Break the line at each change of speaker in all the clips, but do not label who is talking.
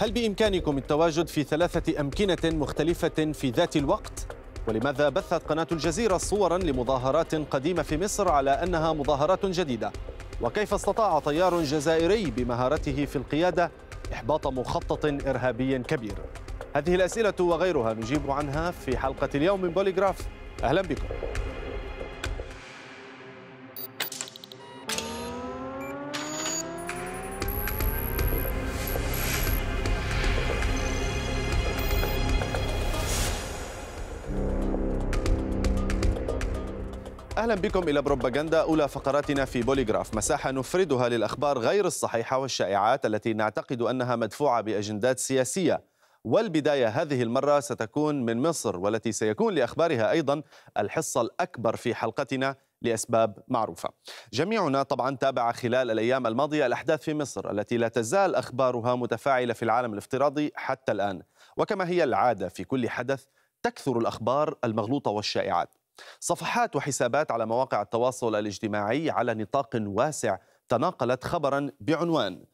هل بإمكانكم التواجد في ثلاثة أمكنة مختلفة في ذات الوقت؟ ولماذا بثت قناة الجزيرة صورا لمظاهرات قديمة في مصر على أنها مظاهرات جديدة؟ وكيف استطاع طيار جزائري بمهارته في القيادة إحباط مخطط إرهابي كبير؟ هذه الأسئلة وغيرها نجيب عنها في حلقة اليوم من بوليغراف أهلا بكم أهلا بكم إلى بروباغندا أولى فقراتنا في بوليغراف مساحة نفردها للأخبار غير الصحيحة والشائعات التي نعتقد أنها مدفوعة بأجندات سياسية والبداية هذه المرة ستكون من مصر والتي سيكون لأخبارها أيضا الحصة الأكبر في حلقتنا لأسباب معروفة جميعنا طبعا تابع خلال الأيام الماضية الأحداث في مصر التي لا تزال أخبارها متفاعلة في العالم الافتراضي حتى الآن وكما هي العادة في كل حدث تكثر الأخبار المغلوطة والشائعات صفحات وحسابات على مواقع التواصل الاجتماعي على نطاق واسع تناقلت خبرا بعنوان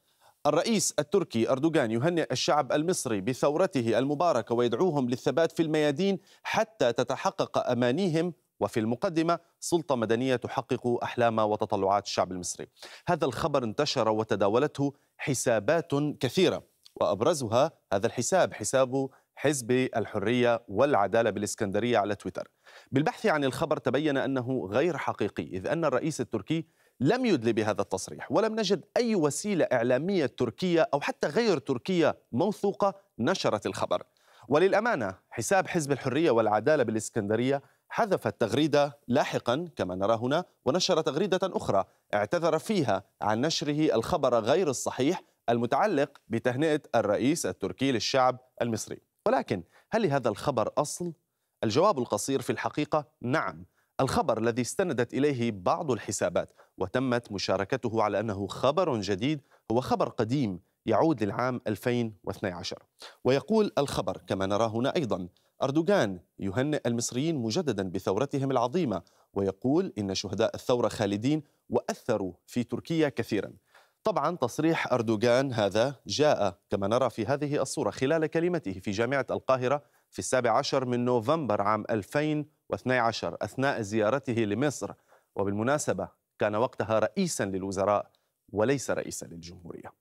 الرئيس التركي أردوغان يهنئ الشعب المصري بثورته المباركة ويدعوهم للثبات في الميادين حتى تتحقق أمانيهم وفي المقدمة سلطة مدنية تحقق أحلام وتطلعات الشعب المصري هذا الخبر انتشر وتداولته حسابات كثيرة وأبرزها هذا الحساب حساب حزب الحرية والعدالة بالإسكندرية على تويتر بالبحث عن الخبر تبين أنه غير حقيقي إذ أن الرئيس التركي لم يدلي بهذا التصريح ولم نجد أي وسيلة إعلامية تركية أو حتى غير تركية موثوقة نشرت الخبر وللأمانة حساب حزب الحرية والعدالة بالإسكندرية حذف التغريدة لاحقا كما نرى هنا ونشر تغريدة أخرى اعتذر فيها عن نشره الخبر غير الصحيح المتعلق بتهنئة الرئيس التركي للشعب المصري ولكن هل لهذا الخبر أصل؟ الجواب القصير في الحقيقة نعم الخبر الذي استندت إليه بعض الحسابات وتمت مشاركته على أنه خبر جديد هو خبر قديم يعود للعام 2012 ويقول الخبر كما نرى هنا أيضا أردوغان يهنئ المصريين مجددا بثورتهم العظيمة ويقول إن شهداء الثورة خالدين وأثروا في تركيا كثيرا طبعا تصريح أردوغان هذا جاء كما نرى في هذه الصورة خلال كلمته في جامعة القاهرة في السابع عشر من نوفمبر عام 2012 أثناء زيارته لمصر وبالمناسبة كان وقتها رئيسا للوزراء وليس رئيسا للجمهورية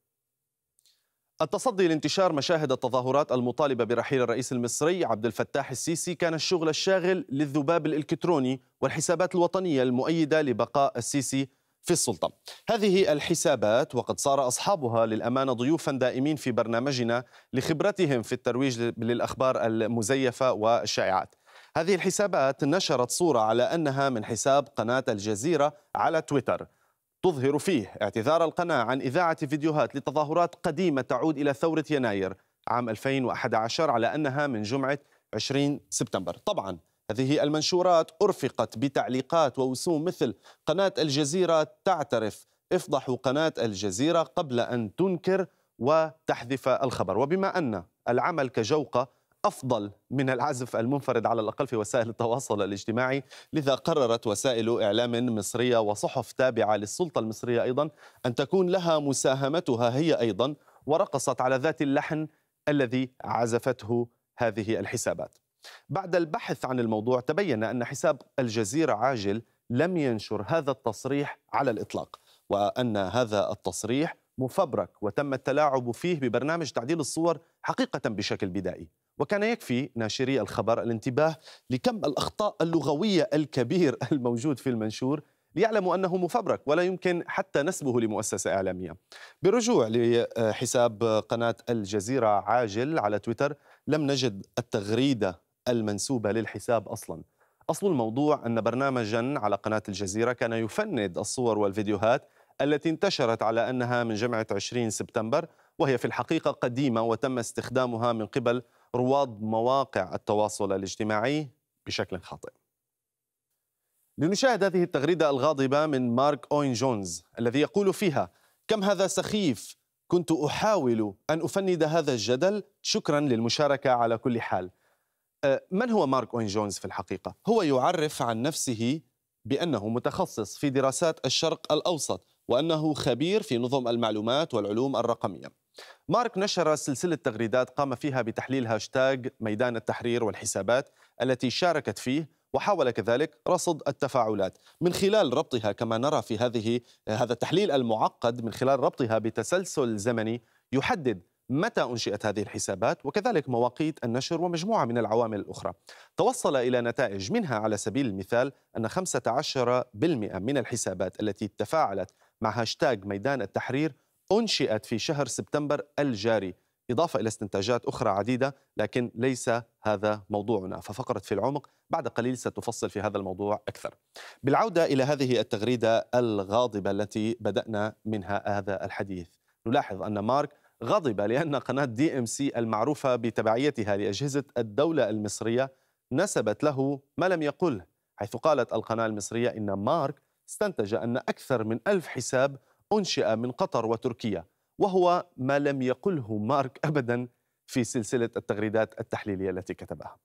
التصدي لانتشار مشاهد التظاهرات المطالبة برحيل الرئيس المصري عبد الفتاح السيسي كان الشغل الشاغل للذباب الإلكتروني والحسابات الوطنية المؤيدة لبقاء السيسي في السلطة هذه الحسابات وقد صار أصحابها للأمانة ضيوفا دائمين في برنامجنا لخبرتهم في الترويج للأخبار المزيفة والشائعات هذه الحسابات نشرت صورة على أنها من حساب قناة الجزيرة على تويتر تظهر فيه اعتذار القناة عن إذاعة فيديوهات لتظاهرات قديمة تعود إلى ثورة يناير عام 2011 على أنها من جمعة 20 سبتمبر طبعاً هذه المنشورات أرفقت بتعليقات ووسوم مثل قناة الجزيرة تعترف افضحوا قناة الجزيرة قبل أن تنكر وتحذف الخبر وبما أن العمل كجوقة أفضل من العزف المنفرد على الأقل في وسائل التواصل الاجتماعي لذا قررت وسائل إعلام مصرية وصحف تابعة للسلطة المصرية أيضا أن تكون لها مساهمتها هي أيضا ورقصت على ذات اللحن الذي عزفته هذه الحسابات بعد البحث عن الموضوع تبين أن حساب الجزيرة عاجل لم ينشر هذا التصريح على الإطلاق وأن هذا التصريح مفبرك وتم التلاعب فيه ببرنامج تعديل الصور حقيقة بشكل بدائي وكان يكفي ناشري الخبر الانتباه لكم الأخطاء اللغوية الكبير الموجود في المنشور ليعلموا أنه مفبرك ولا يمكن حتى نسبه لمؤسسة إعلامية برجوع لحساب قناة الجزيرة عاجل على تويتر لم نجد التغريدة المنسوبة للحساب أصلا أصل الموضوع أن برنامجا على قناة الجزيرة كان يفند الصور والفيديوهات التي انتشرت على أنها من جمعة 20 سبتمبر وهي في الحقيقة قديمة وتم استخدامها من قبل رواد مواقع التواصل الاجتماعي بشكل خاطئ لنشاهد هذه التغريدة الغاضبة من مارك أوين جونز الذي يقول فيها كم هذا سخيف كنت أحاول أن أفند هذا الجدل شكرا للمشاركة على كل حال آه، من هو مارك أوين جونز في الحقيقة؟ هو يعرف عن نفسه بأنه متخصص في دراسات الشرق الأوسط وأنه خبير في نظم المعلومات والعلوم الرقمية مارك نشر سلسلة تغريدات قام فيها بتحليل هاشتاج ميدان التحرير والحسابات التي شاركت فيه وحاول كذلك رصد التفاعلات من خلال ربطها كما نرى في هذه هذا التحليل المعقد من خلال ربطها بتسلسل زمني يحدد متى أنشئت هذه الحسابات وكذلك مواقيت النشر ومجموعة من العوامل الأخرى توصل إلى نتائج منها على سبيل المثال أن 15% من الحسابات التي تفاعلت مع هاشتاغ ميدان التحرير أنشئت في شهر سبتمبر الجاري إضافة إلى استنتاجات أخرى عديدة لكن ليس هذا موضوعنا ففقرة في العمق بعد قليل ستفصل في هذا الموضوع أكثر بالعودة إلى هذه التغريدة الغاضبة التي بدأنا منها هذا الحديث نلاحظ أن مارك غضب لأن قناة دي ام سي المعروفة بتبعيتها لأجهزة الدولة المصرية نسبت له ما لم يقله حيث قالت القناة المصرية إن مارك استنتج أن أكثر من ألف حساب أنشئ من قطر وتركيا وهو ما لم يقله مارك أبدا في سلسلة التغريدات التحليلية التي كتبها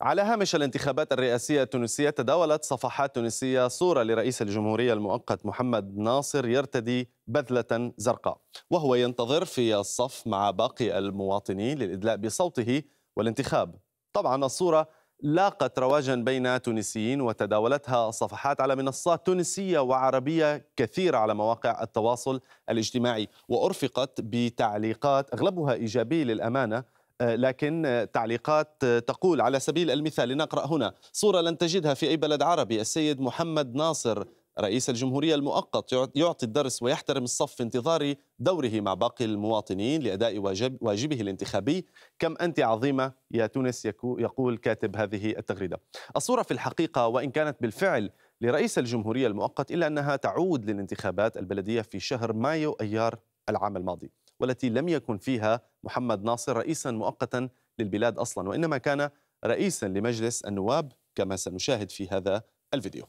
على هامش الانتخابات الرئاسية التونسية تداولت صفحات تونسية صورة لرئيس الجمهورية المؤقت محمد ناصر يرتدي بذلة زرقاء وهو ينتظر في الصف مع باقي المواطنين للإدلاء بصوته والانتخاب طبعا الصورة لاقت رواجا بين تونسيين وتداولتها الصفحات على منصات تونسية وعربية كثيرة على مواقع التواصل الاجتماعي وأرفقت بتعليقات أغلبها إيجابي للأمانة آه، لكن تعليقات تقول على سبيل المثال لنقرأ هنا صورة لن تجدها في أي بلد عربي السيد محمد ناصر رئيس الجمهورية المؤقت يعطي الدرس ويحترم الصف في انتظار دوره مع باقي المواطنين لأداء واجب واجبه الانتخابي كم أنت عظيمة يا تونس يقول كاتب هذه التغريدة الصورة في الحقيقة وإن كانت بالفعل لرئيس الجمهورية المؤقت إلا أنها تعود للانتخابات البلدية في شهر مايو أيار العام الماضي والتي لم يكن فيها محمد ناصر رئيسا مؤقتا للبلاد اصلا وانما كان رئيسا لمجلس النواب كما سنشاهد في هذا الفيديو.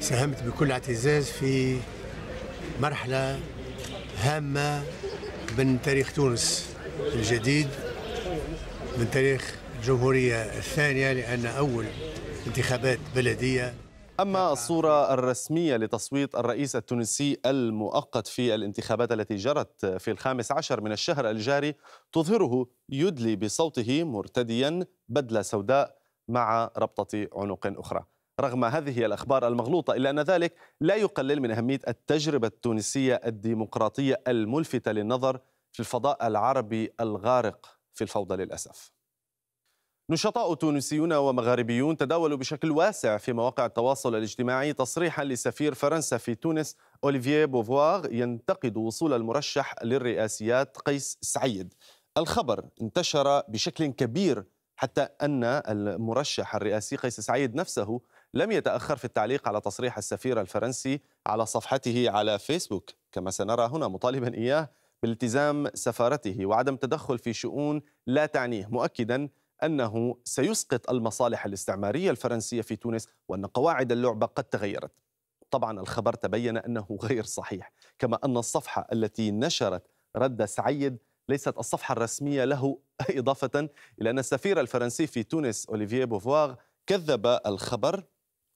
ساهمت بكل اعتزاز في مرحله هامه من تاريخ تونس الجديد من تاريخ الجمهوريه الثانيه لان اول انتخابات بلديه
أما الصورة الرسمية لتصويت الرئيس التونسي المؤقت في الانتخابات التي جرت في الخامس عشر من الشهر الجاري تظهره يدلي بصوته مرتديا بدلة سوداء مع ربطة عنق أخرى رغم هذه الأخبار المغلوطة إلا أن ذلك لا يقلل من أهمية التجربة التونسية الديمقراطية الملفتة للنظر في الفضاء العربي الغارق في الفوضى للأسف نشطاء تونسيون ومغاربيون تداولوا بشكل واسع في مواقع التواصل الاجتماعي تصريحا لسفير فرنسا في تونس أوليفييه بوفوار ينتقد وصول المرشح للرئاسيات قيس سعيد الخبر انتشر بشكل كبير حتى أن المرشح الرئاسي قيس سعيد نفسه لم يتأخر في التعليق على تصريح السفير الفرنسي على صفحته على فيسبوك كما سنرى هنا مطالبا إياه بالتزام سفارته وعدم تدخل في شؤون لا تعنيه مؤكدا أنه سيسقط المصالح الاستعمارية الفرنسية في تونس وأن قواعد اللعبة قد تغيرت طبعا الخبر تبين أنه غير صحيح كما أن الصفحة التي نشرت رد سعيد ليست الصفحة الرسمية له إضافة إلى أن السفير الفرنسي في تونس أوليفييه بوفواغ كذب الخبر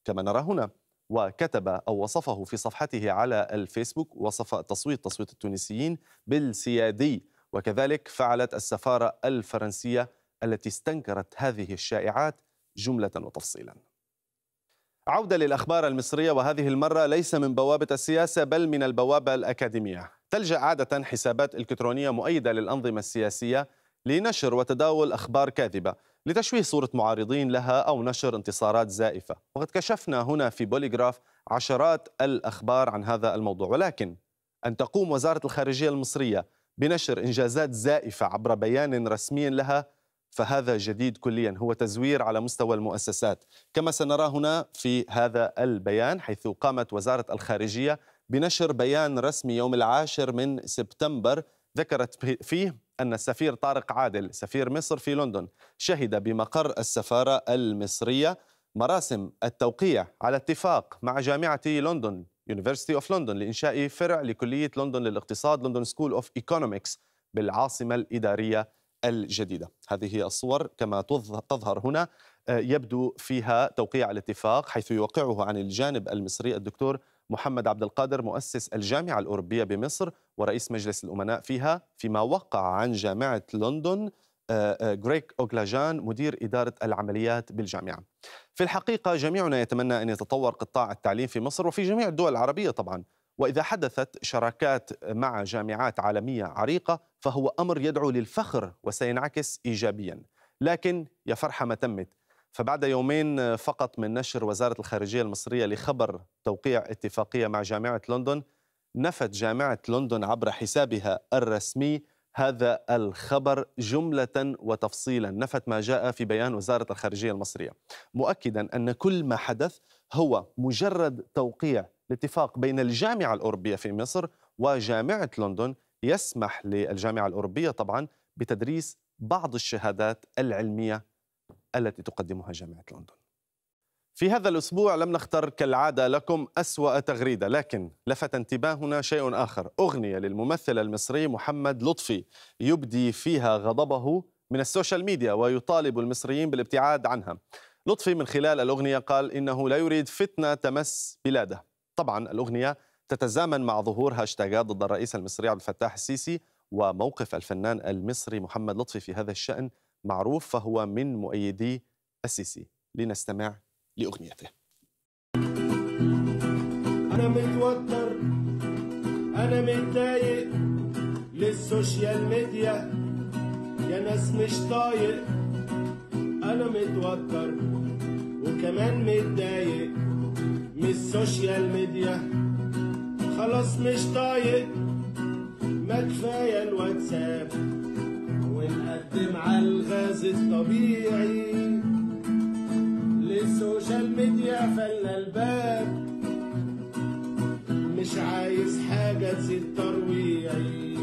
كما نرى هنا وكتب أو وصفه في صفحته على الفيسبوك وصف تصويت تصويت التونسيين بالسيادي وكذلك فعلت السفارة الفرنسية التي استنكرت هذه الشائعات جملة وتفصيلا عودة للأخبار المصرية وهذه المرة ليس من بوابة السياسة بل من البوابة الأكاديمية تلجأ عادة حسابات إلكترونية مؤيدة للأنظمة السياسية لنشر وتداول أخبار كاذبة لتشويه صورة معارضين لها أو نشر انتصارات زائفة وقد كشفنا هنا في بوليغراف عشرات الأخبار عن هذا الموضوع ولكن أن تقوم وزارة الخارجية المصرية بنشر إنجازات زائفة عبر بيان رسمي لها فهذا جديد كليا هو تزوير على مستوى المؤسسات كما سنرى هنا في هذا البيان حيث قامت وزارة الخارجية بنشر بيان رسمي يوم العاشر من سبتمبر ذكرت فيه أن السفير طارق عادل سفير مصر في لندن شهد بمقر السفارة المصرية مراسم التوقيع على اتفاق مع جامعة لندن University اوف لندن لإنشاء فرع لكلية لندن للاقتصاد لندن سكول اوف ايكونومكس بالعاصمة الإدارية الجديدة هذه الصور كما تظهر هنا آه، يبدو فيها توقيع الاتفاق حيث يوقعه عن الجانب المصري الدكتور محمد عبد القادر مؤسس الجامعة الأوروبية بمصر ورئيس مجلس الأمناء فيها فيما وقع عن جامعة لندن غريك آه، آه، أوغلاجان مدير إدارة العمليات بالجامعة في الحقيقة جميعنا يتمنى أن يتطور قطاع التعليم في مصر وفي جميع الدول العربية طبعا وإذا حدثت شراكات مع جامعات عالمية عريقة فهو امر يدعو للفخر وسينعكس ايجابيا لكن يا فرحه ما تمت فبعد يومين فقط من نشر وزاره الخارجيه المصريه لخبر توقيع اتفاقيه مع جامعه لندن نفت جامعه لندن عبر حسابها الرسمي هذا الخبر جمله وتفصيلا نفت ما جاء في بيان وزاره الخارجيه المصريه مؤكدا ان كل ما حدث هو مجرد توقيع الاتفاق بين الجامعه الاوروبيه في مصر وجامعه لندن يسمح للجامعة الأوروبية طبعا بتدريس بعض الشهادات العلمية التي تقدمها جامعة لندن في هذا الأسبوع لم نختر كالعادة لكم أسوأ تغريدة لكن لفت انتباهنا شيء آخر أغنية للممثل المصري محمد لطفي يبدي فيها غضبه من السوشيال ميديا ويطالب المصريين بالابتعاد عنها لطفي من خلال الأغنية قال إنه لا يريد فتنة تمس بلاده طبعا الأغنية تتزامن مع ظهور هاشتاغات ضد الرئيس المصري عبد الفتاح السيسي وموقف الفنان المصري محمد لطفي في هذا الشأن معروف فهو من مؤيدي السيسي لنستمع لأغنيته أنا متوتر أنا متضايق للسوشيال ميديا يا ناس مش طايق أنا متوتر وكمان متضايق من السوشيال ميديا خلاص مش طايق ما كفايه الواتساب ونقدم على الغاز الطبيعي للسوشيال ميديا قفلنا الباب
مش عايز حاجة تزيد ترويعي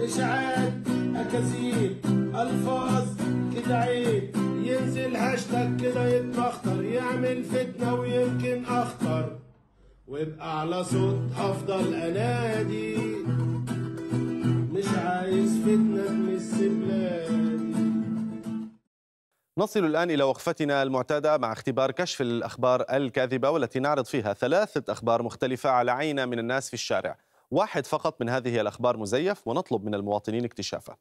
إشاعات أكاذيب ألفاظ كده عيب ينزل
هاشتاج كده يتبختر يعمل فتنة ويمكن أخطر بأعلى صوت هفضل انادي مش
عايز فتنه تمس بلادي نصل الآن إلى وقفتنا المعتادة مع اختبار كشف الأخبار الكاذبة والتي نعرض فيها ثلاثة أخبار مختلفة على عينة من الناس في الشارع واحد فقط من هذه الأخبار مزيف ونطلب من المواطنين اكتشافه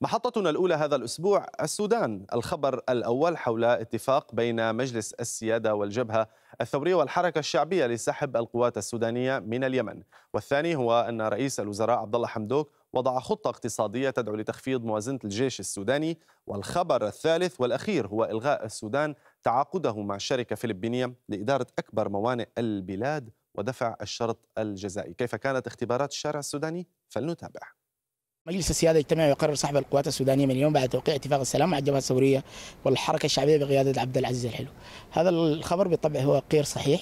محطتنا الأولى هذا الأسبوع السودان الخبر الأول حول اتفاق بين مجلس السيادة والجبهة الثورية والحركة الشعبية لسحب القوات السودانية من اليمن والثاني هو أن رئيس الوزراء عبد الله حمدوك وضع خطة اقتصادية تدعو لتخفيض موازنة الجيش السوداني والخبر الثالث والأخير هو إلغاء السودان تعاقده مع شركة فلبينية لإدارة أكبر موانئ البلاد ودفع الشرط الجزائي كيف كانت اختبارات الشارع السوداني فلنتابع
مجلس السيادة يجتمع ويقرر سحب القوات السودانية من اليوم بعد توقيع اتفاق السلام مع الجبهة الثورية والحركة الشعبية بقيادة عبد العزيز الحلو هذا الخبر بالطبع هو غير صحيح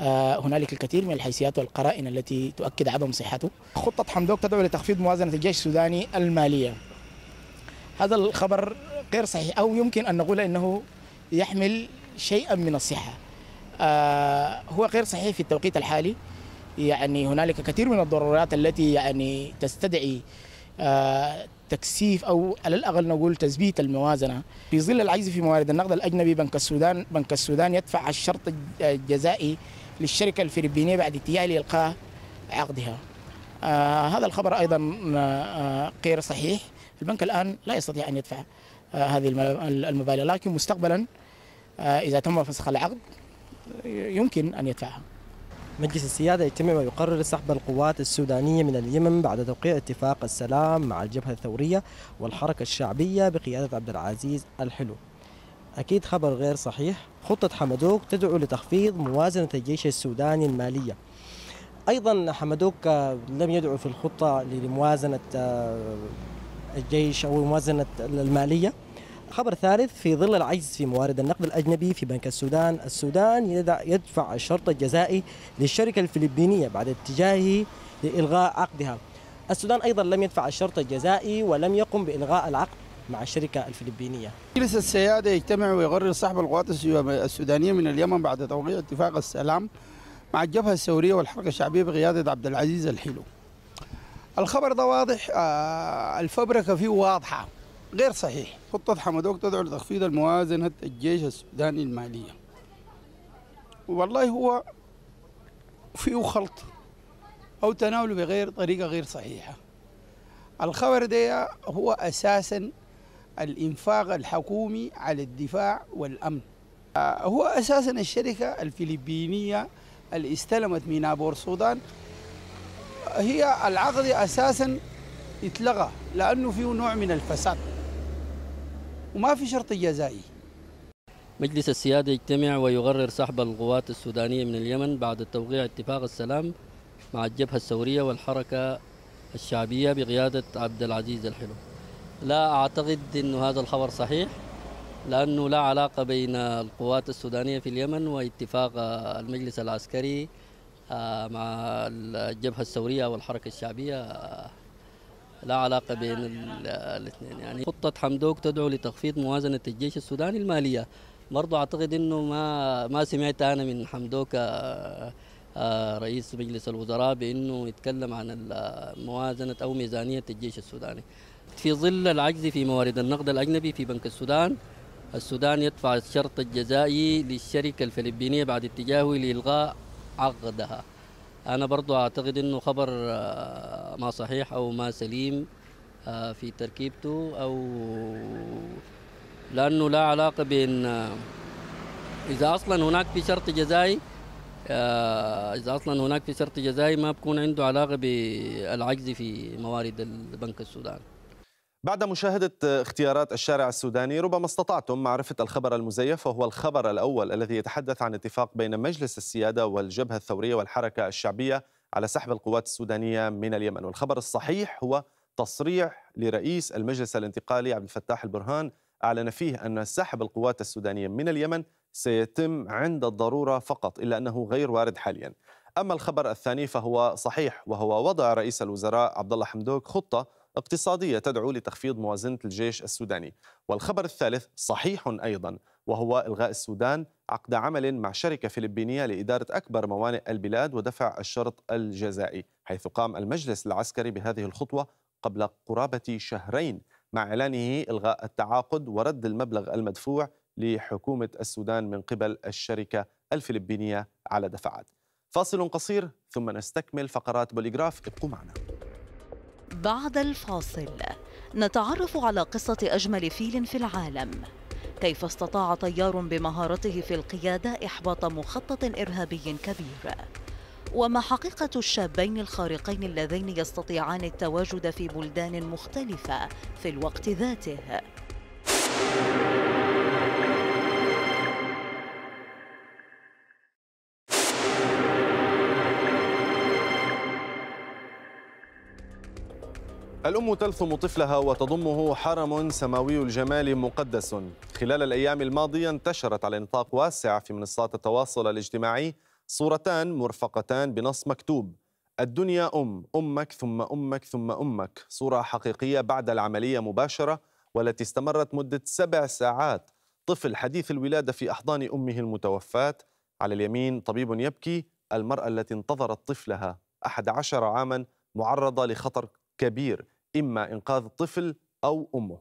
آه، هنالك الكثير من الحيثيات والقرائن التي تؤكد عدم صحته خطة حمدوك تدعو لتخفيض موازنة الجيش السوداني المالية هذا الخبر غير صحيح أو يمكن أن نقول أنه يحمل شيئا من الصحة آه، هو غير صحيح في التوقيت الحالي يعني هنالك كثير من الضرورات التي يعني تستدعي آه، تكثيف او على الاقل نقول تثبيت الموازنه في ظل العجز في موارد النقد الاجنبي بنك السودان بنك السودان يدفع الشرط الجزائي للشركه الفلبينيه بعد اتيال القاء عقدها آه، هذا الخبر ايضا غير صحيح البنك الان لا يستطيع ان يدفع هذه المبالغ لكن مستقبلا
اذا تم فسخ العقد يمكن أن يدفعها مجلس السيادة يجتمع ويقرر سحب القوات السودانية من اليمن بعد توقيع اتفاق السلام مع الجبهة الثورية والحركة الشعبية بقيادة عبد العزيز الحلو أكيد خبر غير صحيح خطة حمدوك تدعو لتخفيض موازنة الجيش السوداني المالية أيضا حمدوك لم يدعو في الخطة لموازنة آه، الجيش أو موازنة المالية خبر ثالث في ظل العجز في موارد النقد الأجنبي في بنك السودان السودان يدفع الشرط الجزائي للشركة الفلبينية بعد اتجاهه لإلغاء عقدها السودان أيضا لم يدفع الشرط الجزائي ولم يقم بإلغاء العقد مع الشركة الفلبينية مجلس السيادة
يجتمع ويقرر صاحب القوات السودانية من اليمن بعد توقيع اتفاق السلام مع الجبهة الثورية والحركة الشعبية بقيادة عبد العزيز الحلو الخبر ده واضح آه، الفبركة فيه واضحة غير صحيح خطة حمدوك تدعو لتخفيض الموازنة الجيش السوداني المالية والله هو فيه خلط أو تناوله بغير طريقة غير صحيحة الخبر ده هو أساسا الإنفاق الحكومي على الدفاع والأمن هو أساسا الشركة الفلبينية اللي استلمت من أبور السودان هي العقد أساسا اتلغى لأنه فيه نوع من الفساد وما في شرط جزائي
مجلس السيادة يجتمع ويقرر سحب القوات السودانية من اليمن بعد توقيع اتفاق السلام مع الجبهة الثورية والحركة الشعبية بقيادة عبد العزيز الحلو لا أعتقد أن هذا الخبر صحيح لأنه لا علاقة بين القوات السودانية في اليمن واتفاق المجلس العسكري آه، مع الجبهة الثورية والحركة الشعبية لا علاقة بين الاثنين يعني خطة حمدوك تدعو لتخفيض موازنة الجيش السوداني المالية برضو أعتقد أنه ما, ما سمعت أنا من حمدوك آه، آه، رئيس مجلس الوزراء بأنه يتكلم عن موازنة أو ميزانية الجيش السوداني في ظل العجز في موارد النقد الأجنبي في بنك السودان السودان يدفع الشرط الجزائي للشركة الفلبينية بعد اتجاهه لإلغاء عقدها أنا برضو أعتقد أنه خبر آه، ما صحيح أو ما سليم آه، في تركيبته أو لأنه لا علاقة بين آه، إذا أصلا هناك في شرط جزائي إذا أصلا هناك في شرط جزائي ما بكون عنده علاقة بالعجز في موارد البنك السوداني
بعد مشاهدة اختيارات الشارع السوداني ربما استطعتم معرفة الخبر المزيف وهو الخبر الأول الذي يتحدث عن اتفاق بين مجلس السيادة والجبهة الثورية والحركة الشعبية على سحب القوات السودانية من اليمن والخبر الصحيح هو تصريح لرئيس المجلس الانتقالي عبد الفتاح البرهان أعلن فيه أن سحب القوات السودانية من اليمن سيتم عند الضرورة فقط إلا أنه غير وارد حاليا أما الخبر الثاني فهو صحيح وهو وضع رئيس الوزراء عبد الله حمدوك خطة اقتصادية تدعو لتخفيض موازنة الجيش السوداني والخبر الثالث صحيح أيضا وهو إلغاء السودان عقد عمل مع شركة فلبينية لإدارة أكبر موانئ البلاد ودفع الشرط الجزائي حيث قام المجلس العسكري بهذه الخطوة قبل قرابة شهرين مع إعلانه إلغاء التعاقد ورد المبلغ المدفوع لحكومة السودان من قبل الشركة الفلبينية على دفعات فاصل قصير ثم نستكمل فقرات بوليغراف ابقوا معنا
بعد الفاصل نتعرف على قصة أجمل فيل في العالم كيف استطاع طيار بمهارته في القيادة إحباط مخطط إرهابي كبير وما حقيقة الشابين الخارقين اللذين يستطيعان التواجد في بلدان مختلفة في الوقت ذاته
الأم تلثم طفلها وتضمه حرم سماوي الجمال مقدس خلال الأيام الماضية انتشرت على نطاق واسع في منصات التواصل الاجتماعي صورتان مرفقتان بنص مكتوب الدنيا أم أمك ثم أمك ثم أمك صورة حقيقية بعد العملية مباشرة والتي استمرت مدة سبع ساعات طفل حديث الولادة في أحضان أمه المتوفاة على اليمين طبيب يبكي المرأة التي انتظرت طفلها أحد عشر عاما معرضة لخطر كبير إما إنقاذ الطفل أو أمه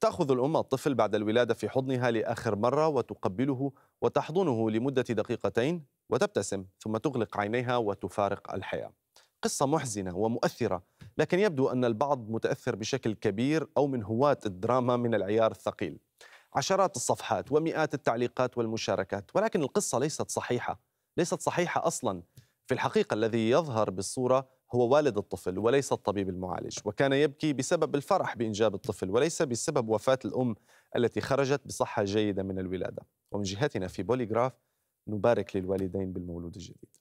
تأخذ الأم الطفل بعد الولادة في حضنها لآخر مرة وتقبله وتحضنه لمدة دقيقتين وتبتسم ثم تغلق عينيها وتفارق الحياة قصة محزنة ومؤثرة لكن يبدو أن البعض متأثر بشكل كبير أو من هواة الدراما من العيار الثقيل عشرات الصفحات ومئات التعليقات والمشاركات ولكن القصة ليست صحيحة ليست صحيحة أصلا في الحقيقة الذي يظهر بالصورة هو والد الطفل وليس الطبيب المعالج وكان يبكي بسبب الفرح بإنجاب الطفل وليس بسبب وفاة الأم التي خرجت بصحة جيدة من الولادة ومن جهتنا في بوليغراف نبارك للوالدين بالمولود الجديد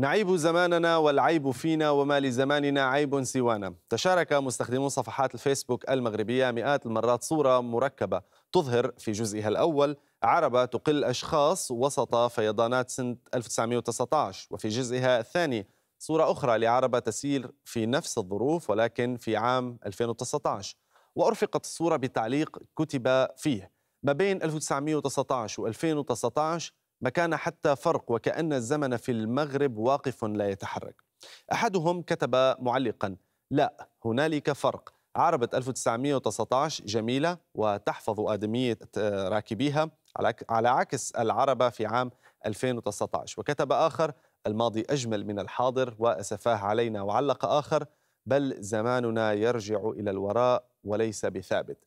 نعيب زماننا والعيب فينا وما لزماننا عيب سوانا تشارك مستخدمو صفحات الفيسبوك المغربية مئات المرات صورة مركبة تظهر في جزئها الأول عربة تقل أشخاص وسط فيضانات سنة 1919 وفي جزئها الثاني صورة أخرى لعربة تسير في نفس الظروف ولكن في عام 2019 وأرفقت الصورة بتعليق كتب فيه ما بين 1919 و 2019 ما كان حتى فرق وكأن الزمن في المغرب واقف لا يتحرك أحدهم كتب معلقا لا هنالك فرق عربة 1919 جميلة وتحفظ آدمية آه، راكبيها على عكس العربة في عام 2019 وكتب آخر الماضي أجمل من الحاضر وأسفاه علينا وعلق آخر بل زماننا يرجع إلى الوراء وليس بثابت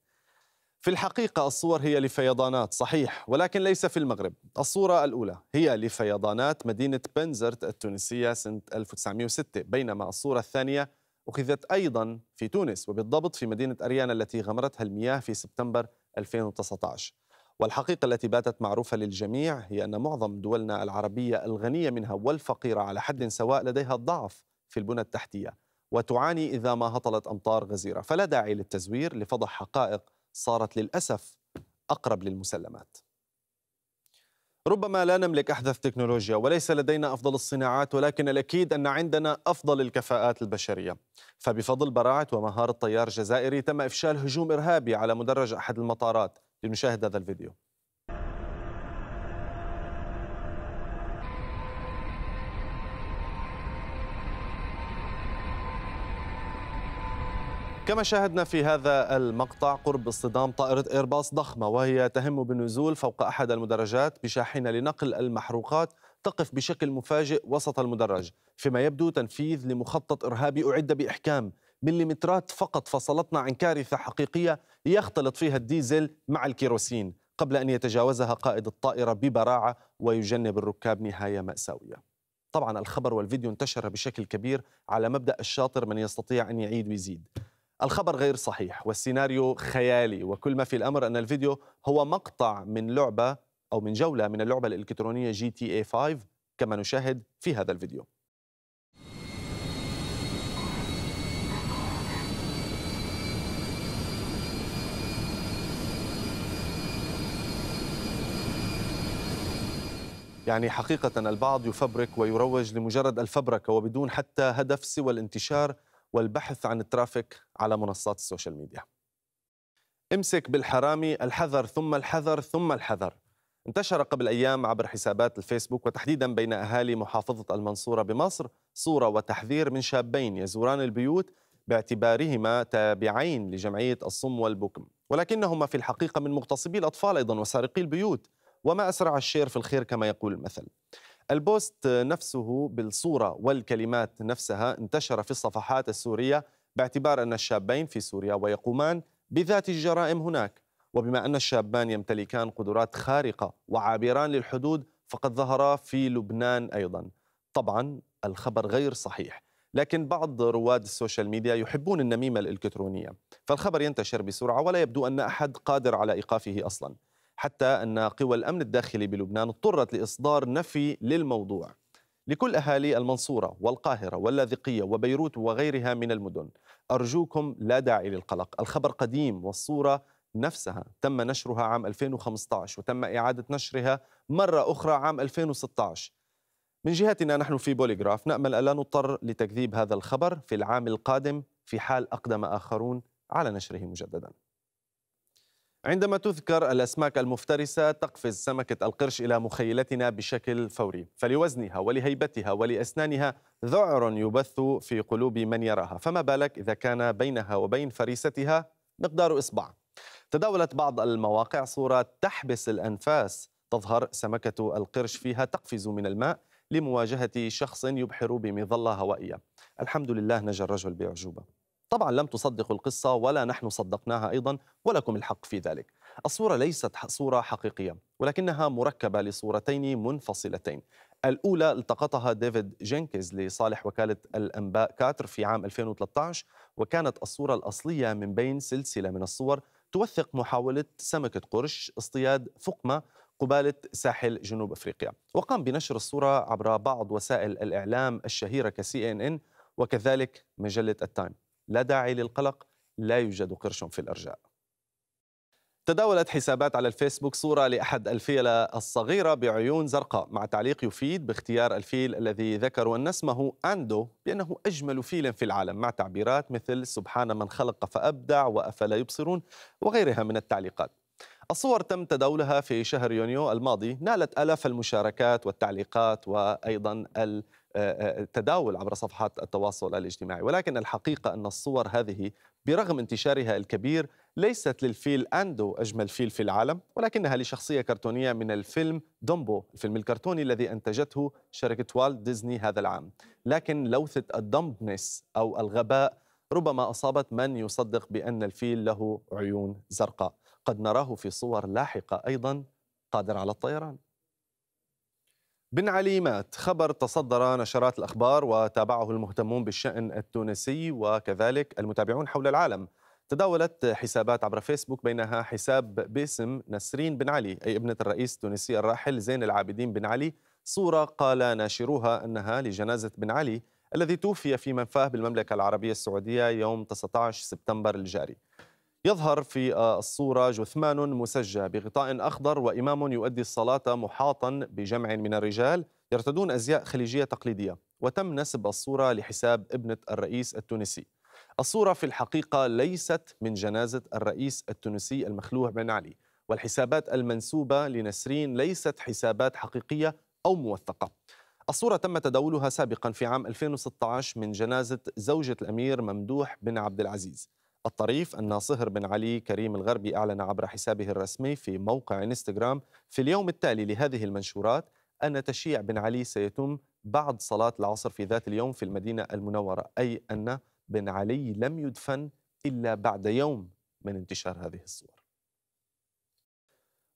في الحقيقة الصور هي لفيضانات صحيح ولكن ليس في المغرب الصورة الأولى هي لفيضانات مدينة بنزرت التونسية سنة 1906 بينما الصورة الثانية أخذت أيضا في تونس وبالضبط في مدينة أريانا التي غمرتها المياه في سبتمبر 2019 والحقيقة التي باتت معروفة للجميع هي أن معظم دولنا العربية الغنية منها والفقيرة على حد سواء لديها الضعف في البنى التحتية وتعاني إذا ما هطلت أمطار غزيرة فلا داعي للتزوير لفضح حقائق صارت للأسف أقرب للمسلمات ربما لا نملك أحدث تكنولوجيا وليس لدينا أفضل الصناعات ولكن الأكيد أن عندنا أفضل الكفاءات البشرية فبفضل براعة ومهارة طيار جزائري تم إفشال هجوم إرهابي على مدرج أحد المطارات لنشاهد هذا الفيديو كما شاهدنا في هذا المقطع قرب اصطدام طائرة إيرباص ضخمة وهي تهم بالنزول فوق أحد المدرجات بشاحنة لنقل المحروقات تقف بشكل مفاجئ وسط المدرج فيما يبدو تنفيذ لمخطط إرهابي أعد بإحكام مليمترات فقط فصلتنا عن كارثة حقيقية يختلط فيها الديزل مع الكيروسين قبل أن يتجاوزها قائد الطائرة ببراعة ويجنب الركاب نهاية مأساوية طبعا الخبر والفيديو انتشر بشكل كبير على مبدا الشاطر من يستطيع ان يعيد ويزيد. الخبر غير صحيح والسيناريو خيالي وكل ما في الامر ان الفيديو هو مقطع من لعبه او من جوله من اللعبه الالكترونيه جي تي 5 إيه كما نشاهد في هذا الفيديو. يعني حقيقة البعض يفبرك ويروج لمجرد الفبركة وبدون حتى هدف سوى الانتشار والبحث عن الترافيك على منصات السوشيال ميديا امسك بالحرامي الحذر ثم الحذر ثم الحذر انتشر قبل أيام عبر حسابات الفيسبوك وتحديدا بين أهالي محافظة المنصورة بمصر صورة وتحذير من شابين يزوران البيوت باعتبارهما تابعين لجمعية الصم والبكم ولكنهما في الحقيقة من مغتصبي الأطفال أيضا وسارقي البيوت وما أسرع الشير في الخير كما يقول المثل البوست نفسه بالصورة والكلمات نفسها انتشر في الصفحات السورية باعتبار أن الشابين في سوريا ويقومان بذات الجرائم هناك وبما أن الشابان يمتلكان قدرات خارقة وعابران للحدود فقد ظهرا في لبنان أيضا طبعا الخبر غير صحيح لكن بعض رواد السوشيال ميديا يحبون النميمة الإلكترونية فالخبر ينتشر بسرعة ولا يبدو أن أحد قادر على إيقافه أصلا حتى أن قوى الأمن الداخلي بلبنان اضطرت لإصدار نفي للموضوع لكل أهالي المنصورة والقاهرة واللاذقية وبيروت وغيرها من المدن أرجوكم لا داعي للقلق الخبر قديم والصورة نفسها تم نشرها عام 2015 وتم إعادة نشرها مرة أخرى عام 2016 من جهتنا نحن في بوليغراف نأمل ألا نضطر لتكذيب هذا الخبر في العام القادم في حال أقدم آخرون على نشره مجدداً عندما تذكر الأسماك المفترسة تقفز سمكة القرش إلى مخيلتنا بشكل فوري فلوزنها ولهيبتها ولأسنانها ذعر يبث في قلوب من يراها فما بالك إذا كان بينها وبين فريستها مقدار إصبع تداولت بعض المواقع صورة تحبس الأنفاس تظهر سمكة القرش فيها تقفز من الماء لمواجهة شخص يبحر بمظلة هوائية الحمد لله نجا الرجل بأعجوبة طبعا لم تصدقوا القصة ولا نحن صدقناها أيضا ولكم الحق في ذلك الصورة ليست صورة حقيقية ولكنها مركبة لصورتين منفصلتين الأولى التقطها ديفيد جينكيز لصالح وكالة الأنباء كاتر في عام 2013 وكانت الصورة الأصلية من بين سلسلة من الصور توثق محاولة سمكة قرش اصطياد فقمة قبالة ساحل جنوب أفريقيا وقام بنشر الصورة عبر بعض وسائل الإعلام الشهيرة كسي إن إن وكذلك مجلة التايم لا داعي للقلق لا يوجد قرش في الارجاء تداولت حسابات على الفيسبوك صورة لأحد الفيلة الصغيرة بعيون زرقاء مع تعليق يفيد باختيار الفيل الذي ذكروا أن اسمه أندو بأنه أجمل فيل في العالم مع تعبيرات مثل سبحان من خلق فأبدع وأفلا يبصرون وغيرها من التعليقات الصور تم تداولها في شهر يونيو الماضي نالت آلاف المشاركات والتعليقات وأيضا تداول عبر صفحات التواصل الاجتماعي ولكن الحقيقة أن الصور هذه برغم انتشارها الكبير ليست للفيل أندو أجمل فيل في العالم ولكنها لشخصية كرتونية من الفيلم دومبو الفيلم الكرتوني الذي أنتجته شركة والت ديزني هذا العام لكن لوثة الدمبنس أو الغباء ربما أصابت من يصدق بأن الفيل له عيون زرقاء قد نراه في صور لاحقة أيضا قادر على الطيران بن علي مات خبر تصدر نشرات الأخبار وتابعه المهتمون بالشأن التونسي وكذلك المتابعون حول العالم تداولت حسابات عبر فيسبوك بينها حساب باسم نسرين بن علي أي ابنة الرئيس التونسي الراحل زين العابدين بن علي صورة قال ناشروها أنها لجنازة بن علي الذي توفي في منفاه بالمملكة العربية السعودية يوم 19 سبتمبر الجاري يظهر في آه، الصورة جثمان مسجى بغطاء أخضر وإمام يؤدي الصلاة محاطا بجمع من الرجال يرتدون أزياء خليجية تقليدية وتم نسب الصورة لحساب ابنة الرئيس التونسي الصورة في الحقيقة ليست من جنازة الرئيس التونسي المخلوع بن علي والحسابات المنسوبة لنسرين ليست حسابات حقيقية أو موثقة الصورة تم تداولها سابقا في عام 2016 من جنازة زوجة الأمير ممدوح بن عبد العزيز الطريف أن صهر بن علي كريم الغربي أعلن عبر حسابه الرسمي في موقع انستغرام في اليوم التالي لهذه المنشورات أن تشييع بن علي سيتم بعد صلاة العصر في ذات اليوم في المدينة المنورة أي أن بن علي لم يدفن إلا بعد يوم من انتشار هذه الصور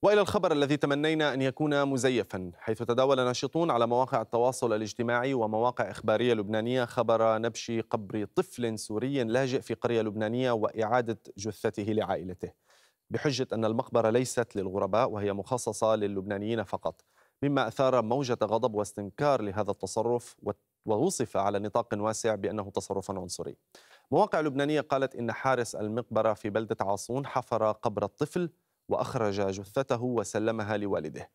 والى الخبر الذي تمنينا ان يكون مزيفا حيث تداول ناشطون على مواقع التواصل الاجتماعي ومواقع اخباريه لبنانيه خبر نبش قبر طفل سوري لاجئ في قريه لبنانيه واعاده جثته لعائلته بحجه ان المقبره ليست للغرباء وهي مخصصه للبنانيين فقط مما اثار موجه غضب واستنكار لهذا التصرف ووصف على نطاق واسع بانه تصرف عنصري. مواقع لبنانيه قالت ان حارس المقبره في بلده عاصون حفر قبر الطفل وأخرج جثته وسلمها لوالده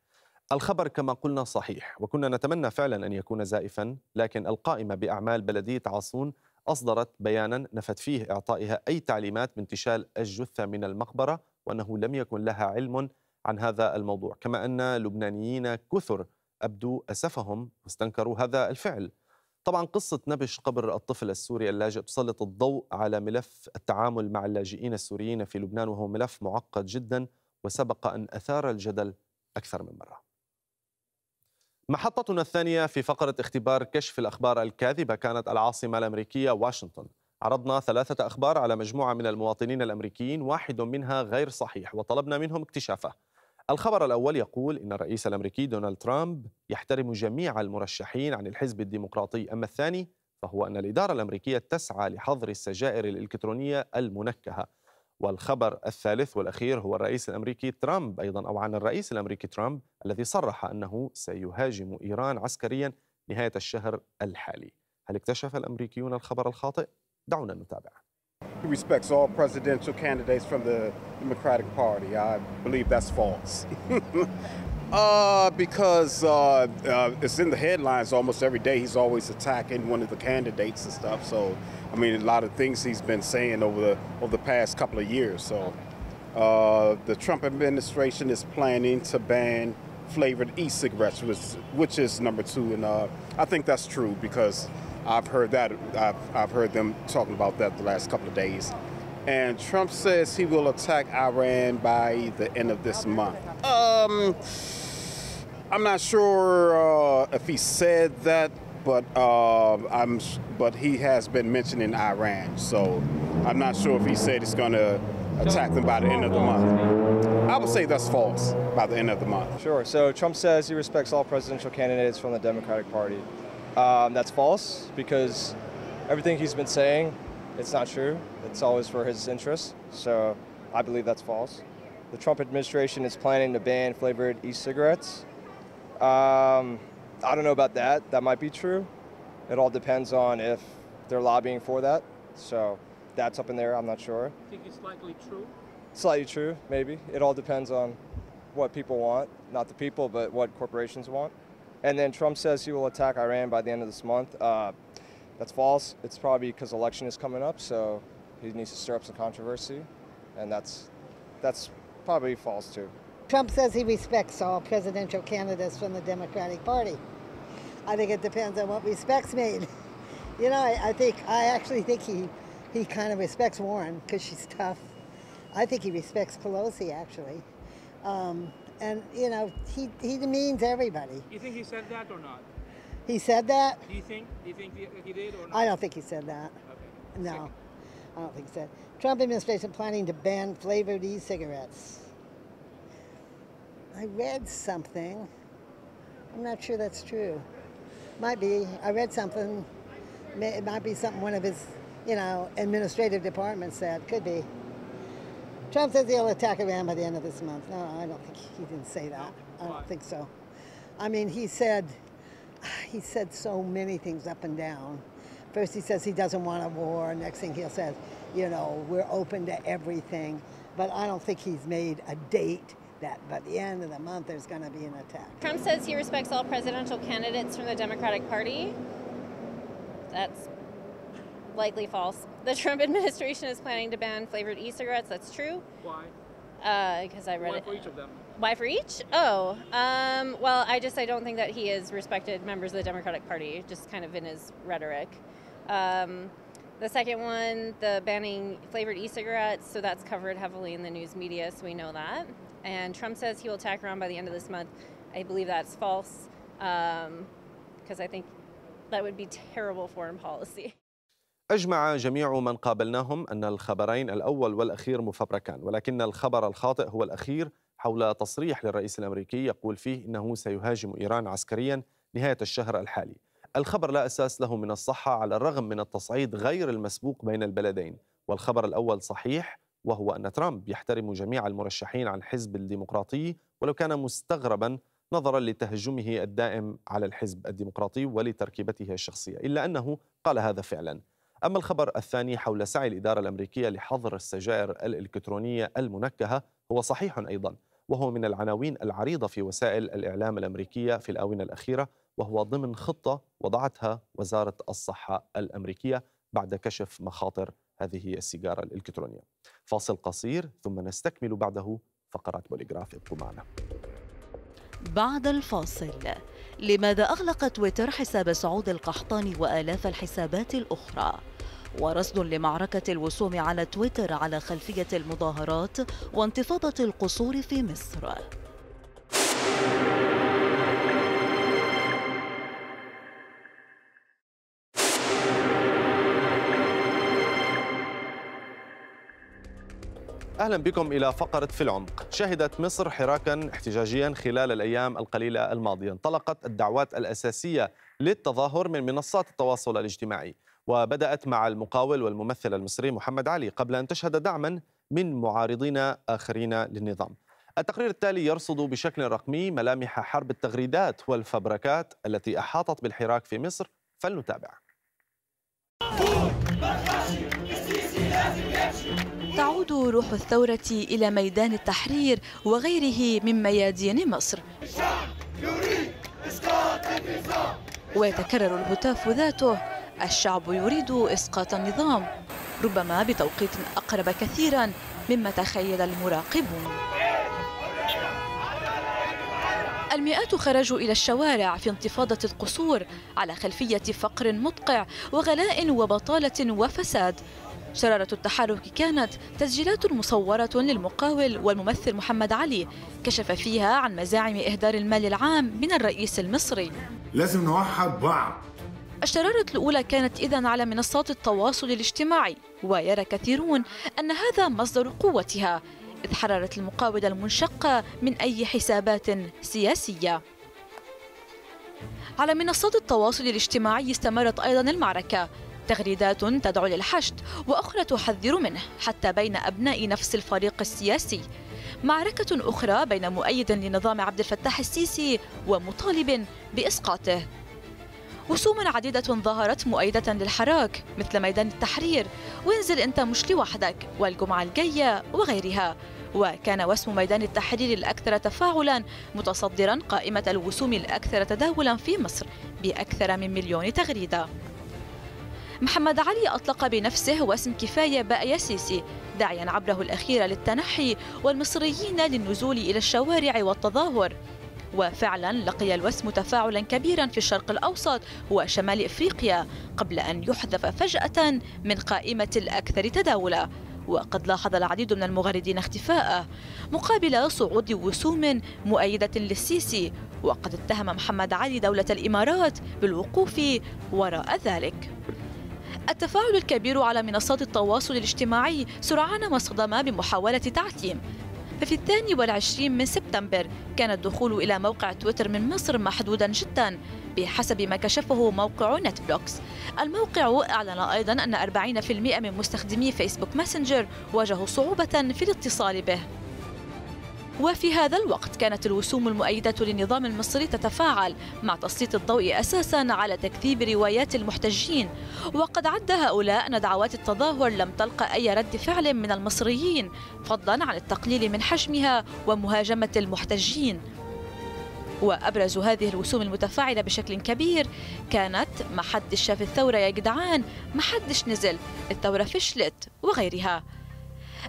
الخبر كما قلنا صحيح وكنا نتمنى فعلا أن يكون زائفا لكن القائمة بأعمال بلدية عاصون أصدرت بيانا نفت فيه إعطائها أي تعليمات بانتشال الجثة من المقبرة وأنه لم يكن لها علم عن هذا الموضوع كما أن لبنانيين كثر أبدوا أسفهم واستنكروا هذا الفعل طبعا قصة نبش قبر الطفل السوري اللاجئ تسلط الضوء على ملف التعامل مع اللاجئين السوريين في لبنان وهو ملف معقد جدا وسبق أن أثار الجدل أكثر من مرة محطتنا الثانية في فقرة اختبار كشف الأخبار الكاذبة كانت العاصمة الأمريكية واشنطن عرضنا ثلاثة أخبار على مجموعة من المواطنين الأمريكيين واحد منها غير صحيح وطلبنا منهم اكتشافه الخبر الأول يقول إن الرئيس الأمريكي دونالد ترامب يحترم جميع المرشحين عن الحزب الديمقراطي أما الثاني فهو أن الإدارة الأمريكية تسعى لحظر السجائر الإلكترونية المنكهة والخبر الثالث والأخير هو الرئيس الأمريكي ترامب أيضا أو عن الرئيس الأمريكي ترامب الذي صرح أنه سيهاجم إيران عسكريا نهاية الشهر الحالي هل اكتشف الأمريكيون الخبر الخاطئ؟ دعونا نتابعه
he respects all presidential candidates from the Democratic Party. I believe that's false. uh, because uh, uh, it's in the headlines almost every day. He's always attacking one of the candidates and stuff. So, I mean, a lot of things he's been saying over the over the past couple of years. So, uh, the Trump administration is planning to ban flavored e-cigarettes, which, which is number two, and uh, I think that's true because I've heard that. I've, I've heard them talking about that the last couple of days. And Trump says he will attack Iran by the end of this month. Um, I'm not sure uh, if he said that, but uh, I'm. But he has been mentioning Iran, so I'm not sure if he said he's going to attack them by the end of the month. I would say that's false by the end of the month. Sure. So Trump says he respects all presidential candidates from the Democratic Party.
Um, that's false because everything he's been saying, it's not true. It's always for his interest. So I believe that's false. The Trump administration is planning to ban flavored e-cigarettes. Um, I don't know about that. That might be true. It all depends on if they're lobbying for that. So that's up in there. I'm not sure.
I think it's likely true.
Slightly true, maybe. It all depends on what people want, not the people, but what corporations want. And then Trump says he will attack Iran by the end of this month. Uh, that's false. It's probably because election is coming up, so he needs to stir
up some controversy, and that's that's probably false too.
Trump says he respects all presidential candidates from the Democratic Party. I think it depends on what respects mean. You know, I, I think I actually think he he kind of respects Warren because she's tough. I think he respects Pelosi actually. Um, and you know he he demeans everybody.
You think he said that or not?
He said that.
Do you think? Do you think he did or not? I don't think he said that. Okay. No, Second.
I don't think so. Trump administration planning to ban flavored e-cigarettes. I read something. I'm not sure that's true. Might be. I read something. It might be something one of his, you know, administrative departments said. Could be. Trump says he'll attack Iran by the end of this month. No, I don't think he didn't say that. I don't think so. I mean, he said, he said so many things up and down. First he says he doesn't want a war. Next thing he'll say, you know, we're open to everything. But I don't think he's made a date that by the end of the month there's going to be an attack.
Trump says he respects all presidential candidates from the Democratic Party. That's likely false. The Trump administration is planning to ban flavored e-cigarettes. That's true. Why? Because uh, I read Why it. Why for each of them? Why for each? Oh, um, well, I just I don't think that he is respected members of the Democratic Party. Just kind of in his rhetoric. Um, the second one, the banning flavored e-cigarettes, so that's covered heavily in the news media, so we know that. And Trump says he will tack around by the end of this month. I believe that's false, because um, I think that would be terrible foreign policy.
أجمع جميع من قابلناهم أن الخبرين الأول والأخير مفبركان ولكن الخبر الخاطئ هو الأخير حول تصريح للرئيس الأمريكي يقول فيه إنه سيهاجم إيران عسكريا نهاية الشهر الحالي الخبر لا أساس له من الصحة على الرغم من التصعيد غير المسبوق بين البلدين والخبر الأول صحيح وهو أن ترامب يحترم جميع المرشحين عن الحزب الديمقراطي ولو كان مستغربا نظرا لتهجمه الدائم على الحزب الديمقراطي ولتركيبته الشخصية إلا أنه قال هذا فعلا أما الخبر الثاني حول سعي الإدارة الأمريكية لحظر السجائر الإلكترونية المنكهة هو صحيح أيضا وهو من العناوين العريضة في وسائل الإعلام الأمريكية في الآونة الأخيرة وهو ضمن خطة وضعتها وزارة الصحة الأمريكية بعد كشف مخاطر هذه السيجارة الإلكترونية فاصل قصير ثم نستكمل بعده فقرات بوليغراف ابقوا معنا
بعد الفاصل لماذا أغلق تويتر حساب سعود القحطاني وآلاف الحسابات الأخرى؟ ورصد لمعركة الوسوم على تويتر على خلفية المظاهرات وانتفاضة القصور في مصر
أهلا بكم إلى فقرة في العمق شهدت مصر حراكا احتجاجيا خلال الأيام القليلة الماضية انطلقت الدعوات الأساسية للتظاهر من منصات التواصل الاجتماعي وبدأت مع المقاول والممثل المصري محمد علي قبل أن تشهد دعما من معارضين آخرين للنظام التقرير التالي يرصد بشكل رقمي ملامح حرب التغريدات والفبركات التي أحاطت بالحراك في مصر فلنتابع
تعود روح الثورة إلى ميدان التحرير وغيره من ميادين مصر ويتكرر الهتاف ذاته الشعب يريد إسقاط النظام ربما بتوقيت أقرب كثيرا مما تخيل المراقبون المئات خرجوا إلى الشوارع في انتفاضة القصور على خلفية فقر مدقع وغلاء وبطالة وفساد شرارة التحرك كانت تسجيلات مصورة للمقاول والممثل محمد علي كشف فيها عن مزاعم إهدار المال العام من الرئيس المصري
لازم نوحد بعض
الشرارة الأولى كانت إذا على منصات التواصل الاجتماعي ويرى كثيرون أن هذا مصدر قوتها إذ حررت المقاولة المنشقة من أي حسابات سياسية على منصات التواصل الاجتماعي استمرت أيضا المعركة تغريدات تدعو للحشد وأخرى تحذر منه حتى بين أبناء نفس الفريق السياسي معركة أخرى بين مؤيد لنظام عبد الفتاح السيسي ومطالب بإسقاطه وسوم عديدة ظهرت مؤيدة للحراك مثل ميدان التحرير وانزل انت مش لوحدك والجمعة الجاية وغيرها وكان وسم ميدان التحرير الأكثر تفاعلا متصدرا قائمة الوسوم الأكثر تداولا في مصر بأكثر من مليون تغريدة محمد علي أطلق بنفسه واسم كفاية بائية سيسي داعيا عبره الأخير للتنحي والمصريين للنزول إلى الشوارع والتظاهر وفعلا لقي الوسم تفاعلا كبيرا في الشرق الأوسط وشمال إفريقيا قبل أن يحذف فجأة من قائمة الأكثر تداولا وقد لاحظ العديد من المغردين اختفاءه مقابل صعود وسوم مؤيدة للسيسي وقد اتهم محمد علي دولة الإمارات بالوقوف وراء ذلك التفاعل الكبير على منصات التواصل الاجتماعي سرعان ما صدم بمحاولة تعتيم ففي الثاني والعشرين من سبتمبر كان الدخول إلى موقع تويتر من مصر محدودا جدا بحسب ما كشفه موقع نتفلوكس الموقع أعلن أيضا أن 40% من مستخدمي فيسبوك ماسنجر واجهوا صعوبة في الاتصال به وفي هذا الوقت كانت الوسوم المؤيدة للنظام المصري تتفاعل مع تسليط الضوء أساسا على تكذيب روايات المحتجين وقد عد هؤلاء أن دعوات التظاهر لم تلقى أي رد فعل من المصريين فضلا عن التقليل من حجمها ومهاجمة المحتجين وأبرز هذه الوسوم المتفاعلة بشكل كبير كانت محدش شاف الثورة يا جدعان محدش نزل الثورة فشلت وغيرها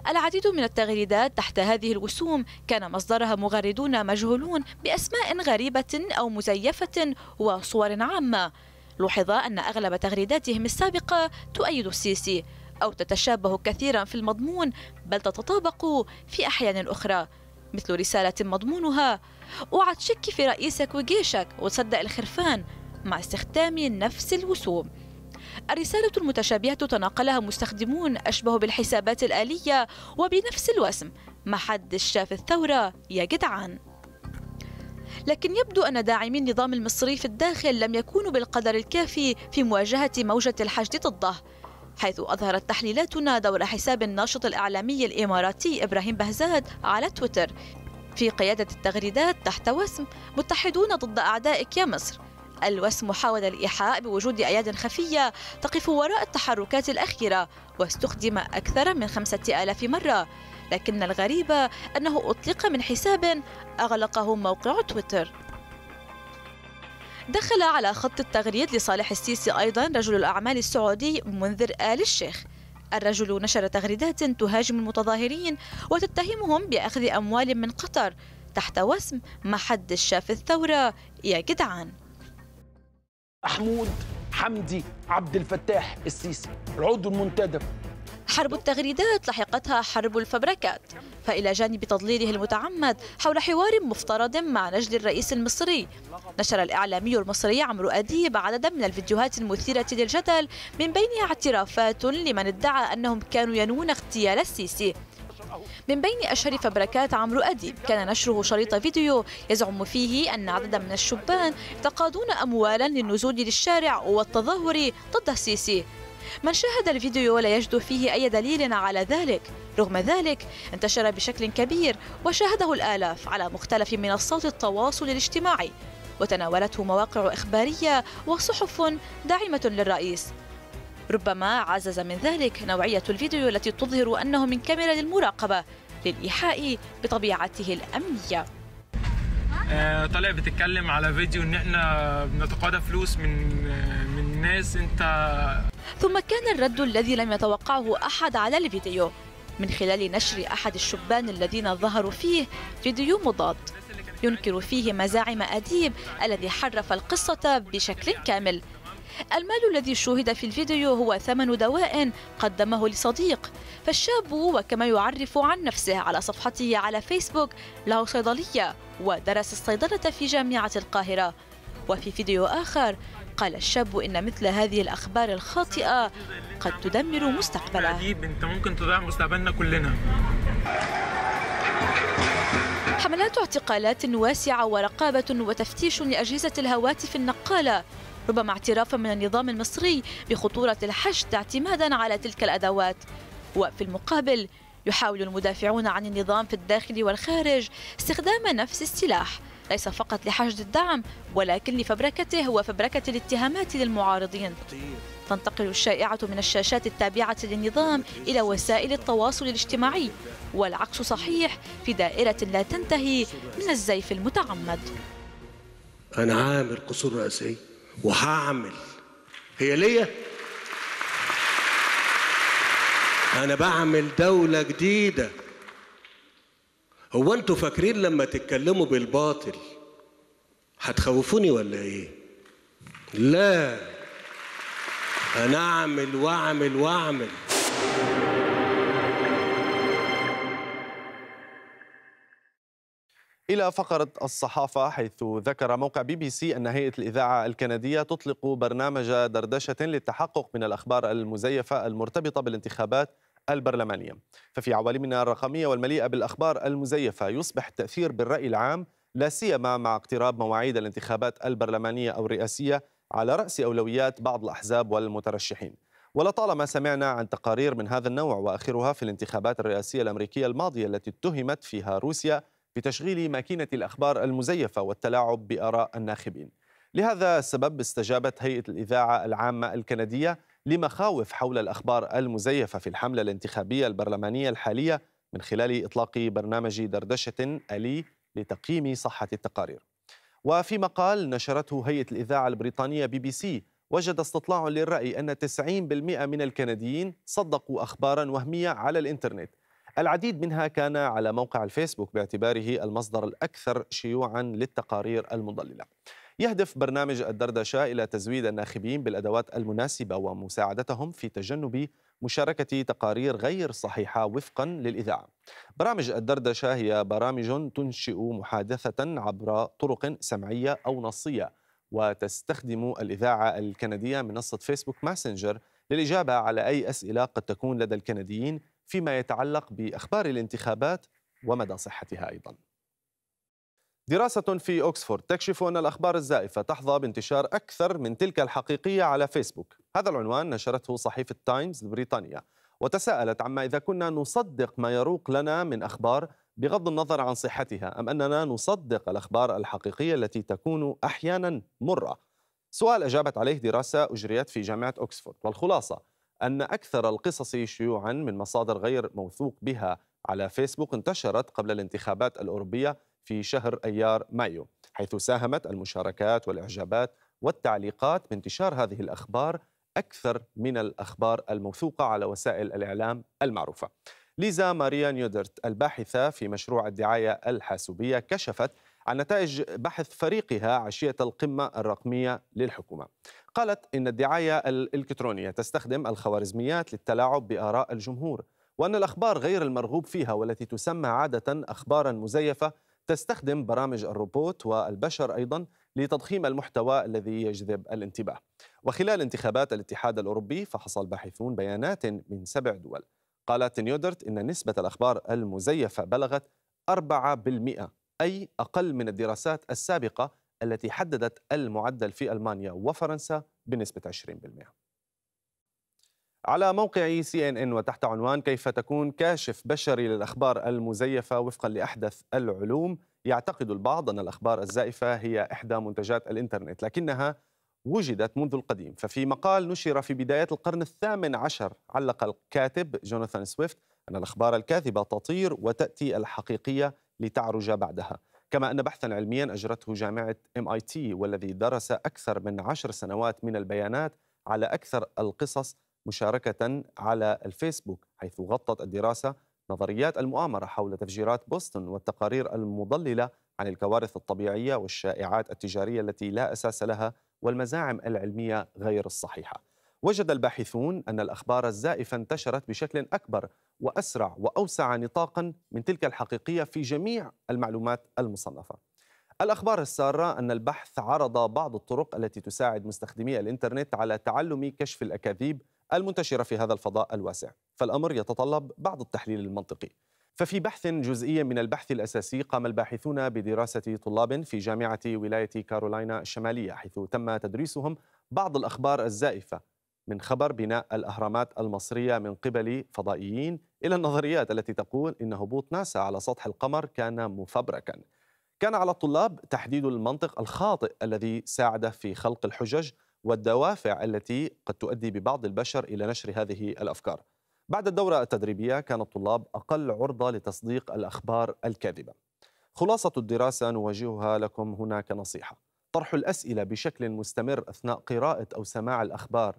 العديد من التغريدات تحت هذه الوسوم كان مصدرها مغردون مجهولون بأسماء غريبة أو مزيفة وصور عامة لوحظ أن أغلب تغريداتهم السابقة تؤيد السيسي أو تتشابه كثيرا في المضمون بل تتطابق في أحيان أخرى مثل رسالة مضمونها اوعى تشك في رئيسك وجيشك وصدق الخرفان مع استخدام نفس الوسوم الرسالة المتشابهة تناقلها مستخدمون أشبه بالحسابات الآلية وبنفس الوسم ما حد شاف الثورة يا جدعان لكن يبدو أن داعمي النظام المصري في الداخل لم يكونوا بالقدر الكافي في مواجهة موجة الحشد ضده حيث أظهرت تحليلاتنا دور حساب الناشط الإعلامي الإماراتي إبراهيم بهزاد على تويتر في قيادة التغريدات تحت وسم متحدون ضد أعدائك يا مصر الوسم حاول الإيحاء بوجود أياد خفية تقف وراء التحركات الأخيرة واستخدم أكثر من خمسة آلاف مرة لكن الغريب أنه أطلق من حساب أغلقه موقع تويتر دخل على خط التغريد لصالح السيسي أيضا رجل الأعمال السعودي منذر آل الشيخ الرجل نشر تغريدات تهاجم المتظاهرين وتتهمهم بأخذ أموال من قطر تحت وسم محد شاف الثورة يا جدعان محمود حمدي عبد الفتاح السيسي العضو المنتدب حرب التغريدات لحقتها حرب الفبركات فإلى جانب تضليله المتعمد حول حوار مفترض مع نجل الرئيس المصري نشر الإعلامي المصري عمرو أديب عددا من الفيديوهات المثيرة للجدل من بينها اعترافات لمن ادعى أنهم كانوا ينوون اغتيال السيسي من بين أشهر فبركات عمرو أديب كان نشره شريط فيديو يزعم فيه أن عددا من الشبان يتقاضون أموالا للنزول للشارع والتظاهر ضد السيسي من شاهد الفيديو لا يجد فيه أي دليل على ذلك رغم ذلك انتشر بشكل كبير وشاهده الآلاف على مختلف منصات التواصل الاجتماعي وتناولته مواقع إخبارية وصحف داعمة للرئيس ربما عزز من ذلك نوعية الفيديو التي تظهر أنه من كاميرا للمراقبة للإيحاء بطبيعته الأمنية
آه، طالع بتتكلم على فيديو ان احنا بنتقاضى فلوس من من ناس انت
ثم كان الرد الذي لم يتوقعه احد على الفيديو من خلال نشر احد الشبان الذين ظهروا فيه فيديو مضاد ينكر فيه مزاعم اديب الذي حرف القصه بشكل كامل المال الذي شوهد في الفيديو هو ثمن دواء قدمه لصديق فالشاب وكما يعرف عن نفسه على صفحته على فيسبوك له صيدلية ودرس الصيدلة في جامعة القاهرة وفي فيديو آخر قال الشاب إن مثل هذه الأخبار الخاطئة قد تدمر مستقبله أنت ممكن تضيع مستقبلنا كلنا حملات اعتقالات واسعة ورقابة وتفتيش لأجهزة الهواتف النقالة ربما اعترافا من النظام المصري بخطورة الحشد اعتمادا على تلك الأدوات وفي المقابل يحاول المدافعون عن النظام في الداخل والخارج استخدام نفس السلاح ليس فقط لحشد الدعم ولكن لفبركته وفبركة الاتهامات للمعارضين تنتقل الشائعة من الشاشات التابعة للنظام إلى وسائل التواصل الاجتماعي والعكس صحيح في دائرة لا تنتهي من الزيف المتعمد
أنا عامر قصور رئاسي وهعمل هي ليا انا بعمل دولة جديدة هو انتوا فاكرين لما تتكلموا بالباطل هتخوفوني ولا ايه لا انا اعمل واعمل واعمل
إلى فقرة الصحافة حيث ذكر موقع بي بي سي أن هيئة الإذاعة الكندية تطلق برنامج دردشة للتحقق من الأخبار المزيفة المرتبطة بالانتخابات البرلمانية ففي عوالمنا الرقمية والمليئة بالأخبار المزيفة يصبح التأثير بالرأي العام لا سيما مع اقتراب مواعيد الانتخابات البرلمانية أو الرئاسية على رأس أولويات بعض الأحزاب والمترشحين ولطالما سمعنا عن تقارير من هذا النوع وآخرها في الانتخابات الرئاسية الأمريكية الماضية التي اتهمت فيها روسيا بتشغيل ماكينة الأخبار المزيفة والتلاعب بآراء الناخبين لهذا السبب استجابت هيئة الإذاعة العامة الكندية لمخاوف حول الأخبار المزيفة في الحملة الانتخابية البرلمانية الحالية من خلال إطلاق برنامج دردشة آلي لتقييم صحة التقارير وفي مقال نشرته هيئة الإذاعة البريطانية بي بي سي وجد استطلاع للرأي أن 90% من الكنديين صدقوا أخبارا وهمية على الإنترنت العديد منها كان على موقع الفيسبوك باعتباره المصدر الأكثر شيوعا للتقارير المضللة يهدف برنامج الدردشة إلى تزويد الناخبين بالأدوات المناسبة ومساعدتهم في تجنب مشاركة تقارير غير صحيحة وفقا للإذاعة برامج الدردشة هي برامج تنشئ محادثة عبر طرق سمعية أو نصية وتستخدم الإذاعة الكندية منصة فيسبوك ماسنجر للإجابة على أي أسئلة قد تكون لدى الكنديين فيما يتعلق باخبار الانتخابات ومدى صحتها ايضا. دراسة في اوكسفورد تكشف أن الأخبار الزائفة تحظى بانتشار أكثر من تلك الحقيقية على فيسبوك هذا العنوان نشرته صحيفة تايمز البريطانية وتساءلت عما إذا كنا نصدق ما يروق لنا من أخبار بغض النظر عن صحتها أم أننا نصدق الأخبار الحقيقية التي تكون أحيانا مرة سؤال أجابت عليه دراسة أجريت في جامعة اوكسفورد، والخلاصة أن أكثر القصص شيوعا من مصادر غير موثوق بها على فيسبوك انتشرت قبل الانتخابات الأوروبية في شهر أيار مايو حيث ساهمت المشاركات والإعجابات والتعليقات بانتشار هذه الأخبار أكثر من الأخبار الموثوقة على وسائل الإعلام المعروفة ليزا ماريا نيودرت الباحثة في مشروع الدعاية الحاسوبية كشفت عن نتائج بحث فريقها عشية القمة الرقمية للحكومة قالت إن الدعاية الإلكترونية تستخدم الخوارزميات للتلاعب بآراء الجمهور وأن الأخبار غير المرغوب فيها والتي تسمى عادة أخبارا مزيفة تستخدم برامج الروبوت والبشر أيضا لتضخيم المحتوى الذي يجذب الانتباه وخلال انتخابات الاتحاد الأوروبي فحص الباحثون بيانات من سبع دول قالت نيودرت إن نسبة الأخبار المزيفة بلغت 4% أي أقل من الدراسات السابقة التي حددت المعدل في ألمانيا وفرنسا بنسبة 20% على موقع سي ان ان وتحت عنوان كيف تكون كاشف بشري للاخبار المزيفه وفقا لاحدث العلوم يعتقد البعض ان الاخبار الزائفه هي احدى منتجات الانترنت لكنها وجدت منذ القديم ففي مقال نشر في بدايات القرن الثامن عشر علق الكاتب جوناثان سويفت ان الاخبار الكاذبه تطير وتاتي الحقيقيه لتعرج بعدها كما أن بحثا علميا أجرته جامعة ام اي تي والذي درس أكثر من عشر سنوات من البيانات على أكثر القصص مشاركة على الفيسبوك حيث غطت الدراسة نظريات المؤامرة حول تفجيرات بوسطن والتقارير المضللة عن الكوارث الطبيعية والشائعات التجارية التي لا أساس لها والمزاعم العلمية غير الصحيحة وجد الباحثون أن الأخبار الزائفة انتشرت بشكل أكبر وأسرع وأوسع نطاقا من تلك الحقيقية في جميع المعلومات المصنفة الأخبار السارة أن البحث عرض بعض الطرق التي تساعد مستخدمي الإنترنت على تعلم كشف الأكاذيب المنتشرة في هذا الفضاء الواسع فالأمر يتطلب بعض التحليل المنطقي ففي بحث جزئي من البحث الأساسي قام الباحثون بدراسة طلاب في جامعة ولاية كارولاينا الشمالية حيث تم تدريسهم بعض الأخبار الزائفة من خبر بناء الأهرامات المصرية من قبل فضائيين إلى النظريات التي تقول إن هبوط ناسا على سطح القمر كان مفبركا كان على الطلاب تحديد المنطق الخاطئ الذي ساعد في خلق الحجج والدوافع التي قد تؤدي ببعض البشر إلى نشر هذه الأفكار بعد الدورة التدريبية كان الطلاب أقل عرضة لتصديق الأخبار الكاذبة خلاصة الدراسة نوجهها لكم هنا كنصيحة طرح الأسئلة بشكل مستمر أثناء قراءة أو سماع الأخبار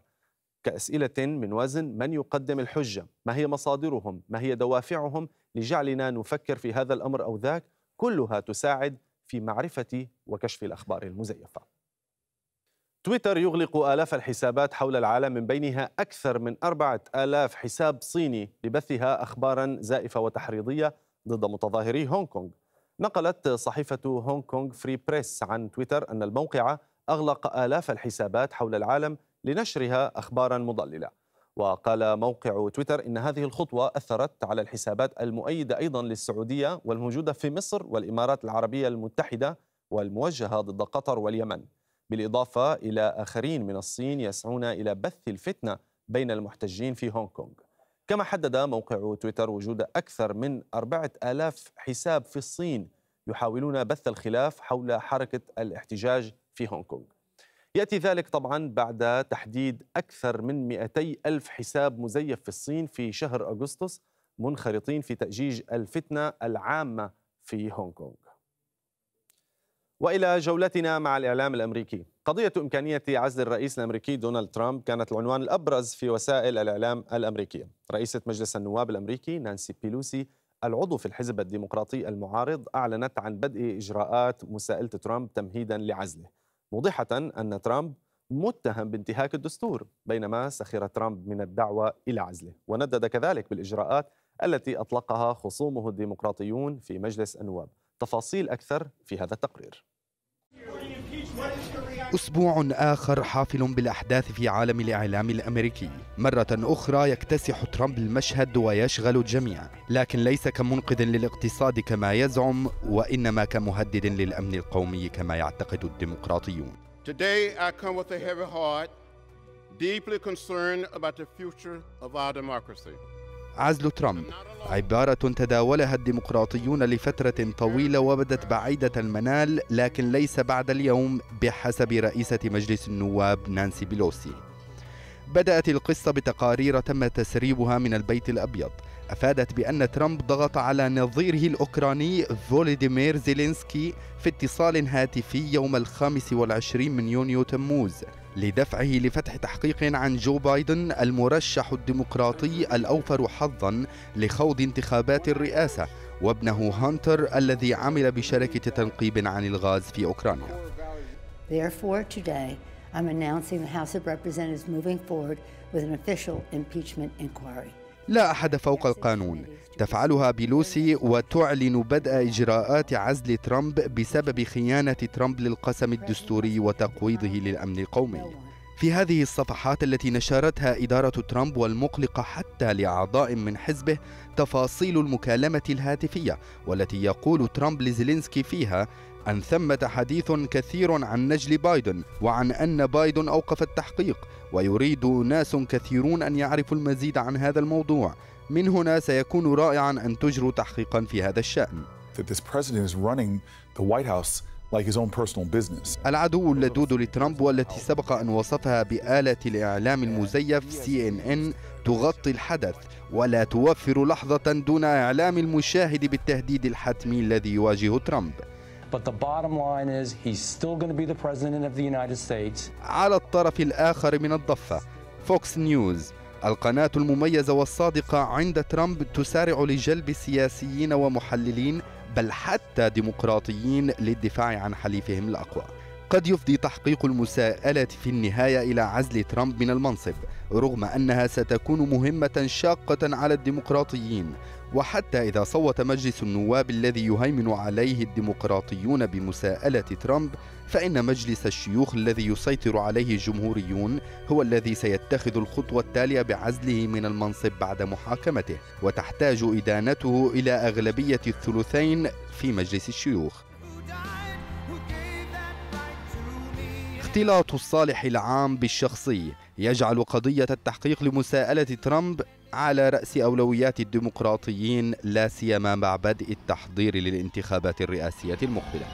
كأسئلة من وزن من يقدم الحجة ما هي مصادرهم ما هي دوافعهم لجعلنا نفكر في هذا الأمر أو ذاك كلها تساعد في معرفة وكشف الأخبار المزيفة تويتر يغلق آلاف الحسابات حول العالم من بينها أكثر من أربعة آلاف حساب صيني لبثها أخبارا زائفة وتحريضية ضد متظاهري هونغ كونغ نقلت صحيفة هونغ كونغ فري بريس عن تويتر أن الموقع أغلق آلاف الحسابات حول العالم لنشرها أخبارا مضللة وقال موقع تويتر إن هذه الخطوة أثرت على الحسابات المؤيدة أيضا للسعودية والموجودة في مصر والإمارات العربية المتحدة والموجهة ضد قطر واليمن بالإضافة إلى آخرين من الصين يسعون إلى بث الفتنة بين المحتجين في هونغ كونغ كما حدد موقع تويتر وجود أكثر من أربعة آلاف حساب في الصين يحاولون بث الخلاف حول حركة الاحتجاج في هونغ كونغ يأتي ذلك طبعا بعد تحديد أكثر من 200 ألف حساب مزيف في الصين في شهر أغسطس منخرطين في تأجيج الفتنة العامة في هونغ كونغ وإلى جولتنا مع الإعلام الأمريكي قضية إمكانية عزل الرئيس الأمريكي دونالد ترامب كانت العنوان الأبرز في وسائل الإعلام الأمريكية رئيسة مجلس النواب الأمريكي نانسي بيلوسي العضو في الحزب الديمقراطي المعارض أعلنت عن بدء إجراءات مساءلة ترامب تمهيدا لعزله موضحة أن ترامب متهم بانتهاك الدستور بينما سخر ترامب من الدعوة إلى عزله وندد كذلك بالإجراءات التي أطلقها خصومه الديمقراطيون في مجلس النواب تفاصيل أكثر في هذا التقرير
أسبوع آخر حافل بالأحداث في عالم الإعلام الأمريكي مرة أخرى يكتسح ترامب المشهد ويشغل الجميع لكن ليس كمنقذ للاقتصاد كما يزعم وإنما كمهدد للأمن القومي كما يعتقد الديمقراطيون
Today I come with a heavy heart, deeply concerned about the future of our democracy.
عزل ترامب عبارة تداولها الديمقراطيون لفترة طويلة وبدت بعيدة المنال لكن ليس بعد اليوم بحسب رئيسة مجلس النواب نانسي بيلوسي. بدأت القصة بتقارير تم تسريبها من البيت الأبيض أفادت بأن ترامب ضغط على نظيره الأوكراني فولديمير زيلينسكي في اتصال هاتفي يوم الخامس والعشرين من يونيو تموز لدفعه لفتح تحقيق عن جو بايدن المرشح الديمقراطي الاوفر حظا لخوض انتخابات الرئاسه وابنه هانتر الذي عمل بشركه تنقيب عن الغاز في اوكرانيا.
Therefore today I'm announcing the House of Representatives moving forward with an official impeachment inquiry.
لا احد فوق القانون تفعلها بيلوسي وتعلن بدء إجراءات عزل ترامب بسبب خيانة ترامب للقسم الدستوري وتقويضه للأمن القومي في هذه الصفحات التي نشرتها إدارة ترامب والمقلقة حتى لأعضاء من حزبه تفاصيل المكالمة الهاتفية والتي يقول ترامب لزيلينسكي فيها أن ثمة حديث كثير عن نجل بايدن وعن أن بايدن أوقف التحقيق ويريد ناس كثيرون أن يعرفوا المزيد عن هذا الموضوع من هنا سيكون رائعا أن تجروا تحقيقا في هذا الشأن العدو اللدود لترامب والتي سبق أن وصفها بآلة الإعلام المزيف سي إن إن تغطي الحدث ولا توفر لحظة دون إعلام المشاهد بالتهديد الحتمي الذي يواجه ترامب على الطرف الآخر من الضفة فوكس نيوز القناة المميزة والصادقة عند ترامب تسارع لجلب سياسيين ومحللين بل حتى ديمقراطيين للدفاع عن حليفهم الأقوى قد يفضي تحقيق المساءلة في النهاية إلى عزل ترامب من المنصب رغم أنها ستكون مهمة شاقة على الديمقراطيين وحتى إذا صوت مجلس النواب الذي يهيمن عليه الديمقراطيون بمساءلة ترامب فإن مجلس الشيوخ الذي يسيطر عليه الجمهوريون هو الذي سيتخذ الخطوة التالية بعزله من المنصب بعد محاكمته وتحتاج إدانته إلى أغلبية الثلثين في مجلس الشيوخ اختلاط الصالح العام بالشخصي يجعل قضية التحقيق لمساءلة ترامب على رأس أولويات الديمقراطيين لا سيما مع بدء التحضير للانتخابات الرئاسية المقبلة.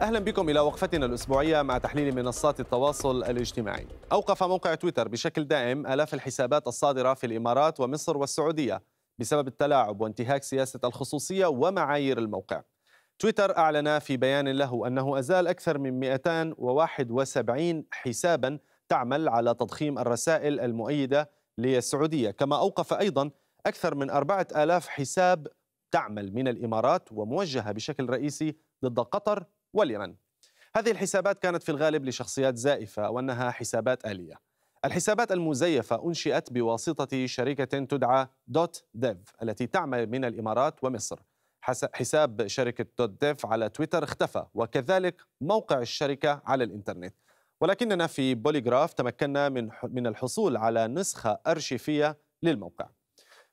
اهلا بكم الى وقفتنا الاسبوعيه مع تحليل منصات التواصل الاجتماعي. اوقف موقع تويتر بشكل دائم الاف الحسابات الصادره في الامارات ومصر والسعوديه بسبب التلاعب وانتهاك سياسه الخصوصيه ومعايير الموقع. تويتر أعلن في بيان له أنه أزال أكثر من 271 حسابا تعمل على تضخيم الرسائل المؤيدة للسعودية كما أوقف أيضا أكثر من 4000 حساب تعمل من الإمارات وموجهة بشكل رئيسي ضد قطر واليمن هذه الحسابات كانت في الغالب لشخصيات زائفة وأنها حسابات آلية الحسابات المزيفة أنشئت بواسطة شركة تدعى دوت ديف التي تعمل من الإمارات ومصر حساب شركة دوت ديف على تويتر اختفى وكذلك موقع الشركة على الإنترنت ولكننا في بوليغراف تمكنا من من الحصول على نسخة أرشيفية للموقع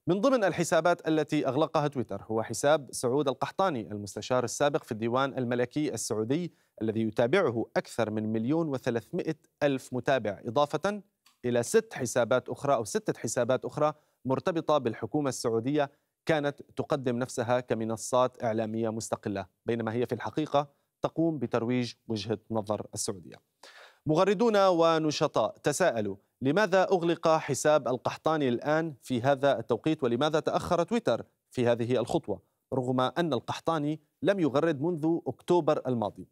من ضمن الحسابات التي أغلقها تويتر هو حساب سعود القحطاني المستشار السابق في الديوان الملكي السعودي الذي يتابعه أكثر من مليون وثلاثمائة ألف متابع إضافة إلى ست حسابات أخرى أو ستة حسابات أخرى مرتبطة بالحكومة السعودية كانت تقدم نفسها كمنصات إعلامية مستقلة بينما هي في الحقيقة تقوم بترويج وجهة نظر السعودية مغردون ونشطاء تساءلوا لماذا أغلق حساب القحطاني الآن في هذا التوقيت ولماذا تأخر تويتر في هذه الخطوة رغم أن القحطاني لم يغرد منذ أكتوبر الماضي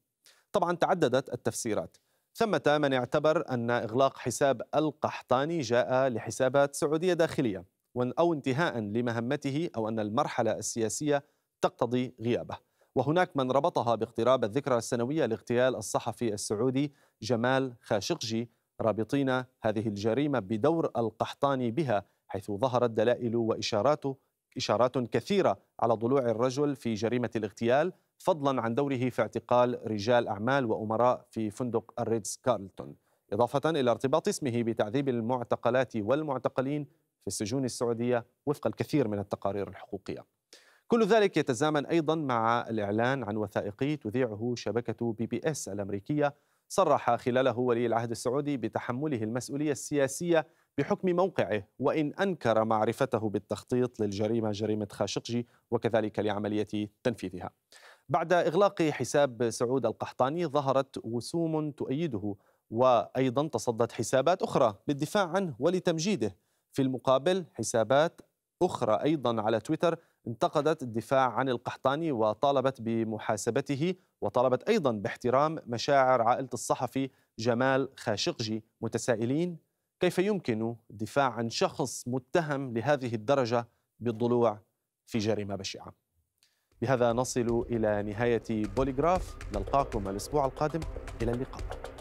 طبعا تعددت التفسيرات ثمة من اعتبر أن إغلاق حساب القحطاني جاء لحسابات سعودية داخلية أو انتهاء لمهمته أو أن المرحلة السياسية تقتضي غيابه وهناك من ربطها باقتراب الذكرى السنوية لاغتيال الصحفي السعودي جمال خاشقجي رابطين هذه الجريمة بدور القحطاني بها حيث ظهرت دلائل وإشارات إشارات كثيرة على ضلوع الرجل في جريمة الاغتيال فضلا عن دوره في اعتقال رجال أعمال وأمراء في فندق الريدز كارلتون إضافة إلى ارتباط اسمه بتعذيب المعتقلات والمعتقلين في السجون السعودية وفق الكثير من التقارير الحقوقية كل ذلك يتزامن أيضا مع الإعلان عن وثائقي تذيعه شبكة بي بي إس الأمريكية صرح خلاله ولي العهد السعودي بتحمله المسؤولية السياسية بحكم موقعه وإن أنكر معرفته بالتخطيط للجريمة جريمة خاشقجي وكذلك لعملية تنفيذها بعد إغلاق حساب سعود القحطاني ظهرت وسوم تؤيده وأيضا تصدت حسابات أخرى للدفاع عنه ولتمجيده في المقابل حسابات أخرى أيضا على تويتر انتقدت الدفاع عن القحطاني وطالبت بمحاسبته وطالبت أيضا باحترام مشاعر عائلة الصحفي جمال خاشقجي متسائلين كيف يمكن الدفاع عن شخص متهم لهذه الدرجة بالضلوع في جريمة بشعة بهذا نصل إلى نهاية بوليغراف نلقاكم الأسبوع القادم إلى اللقاء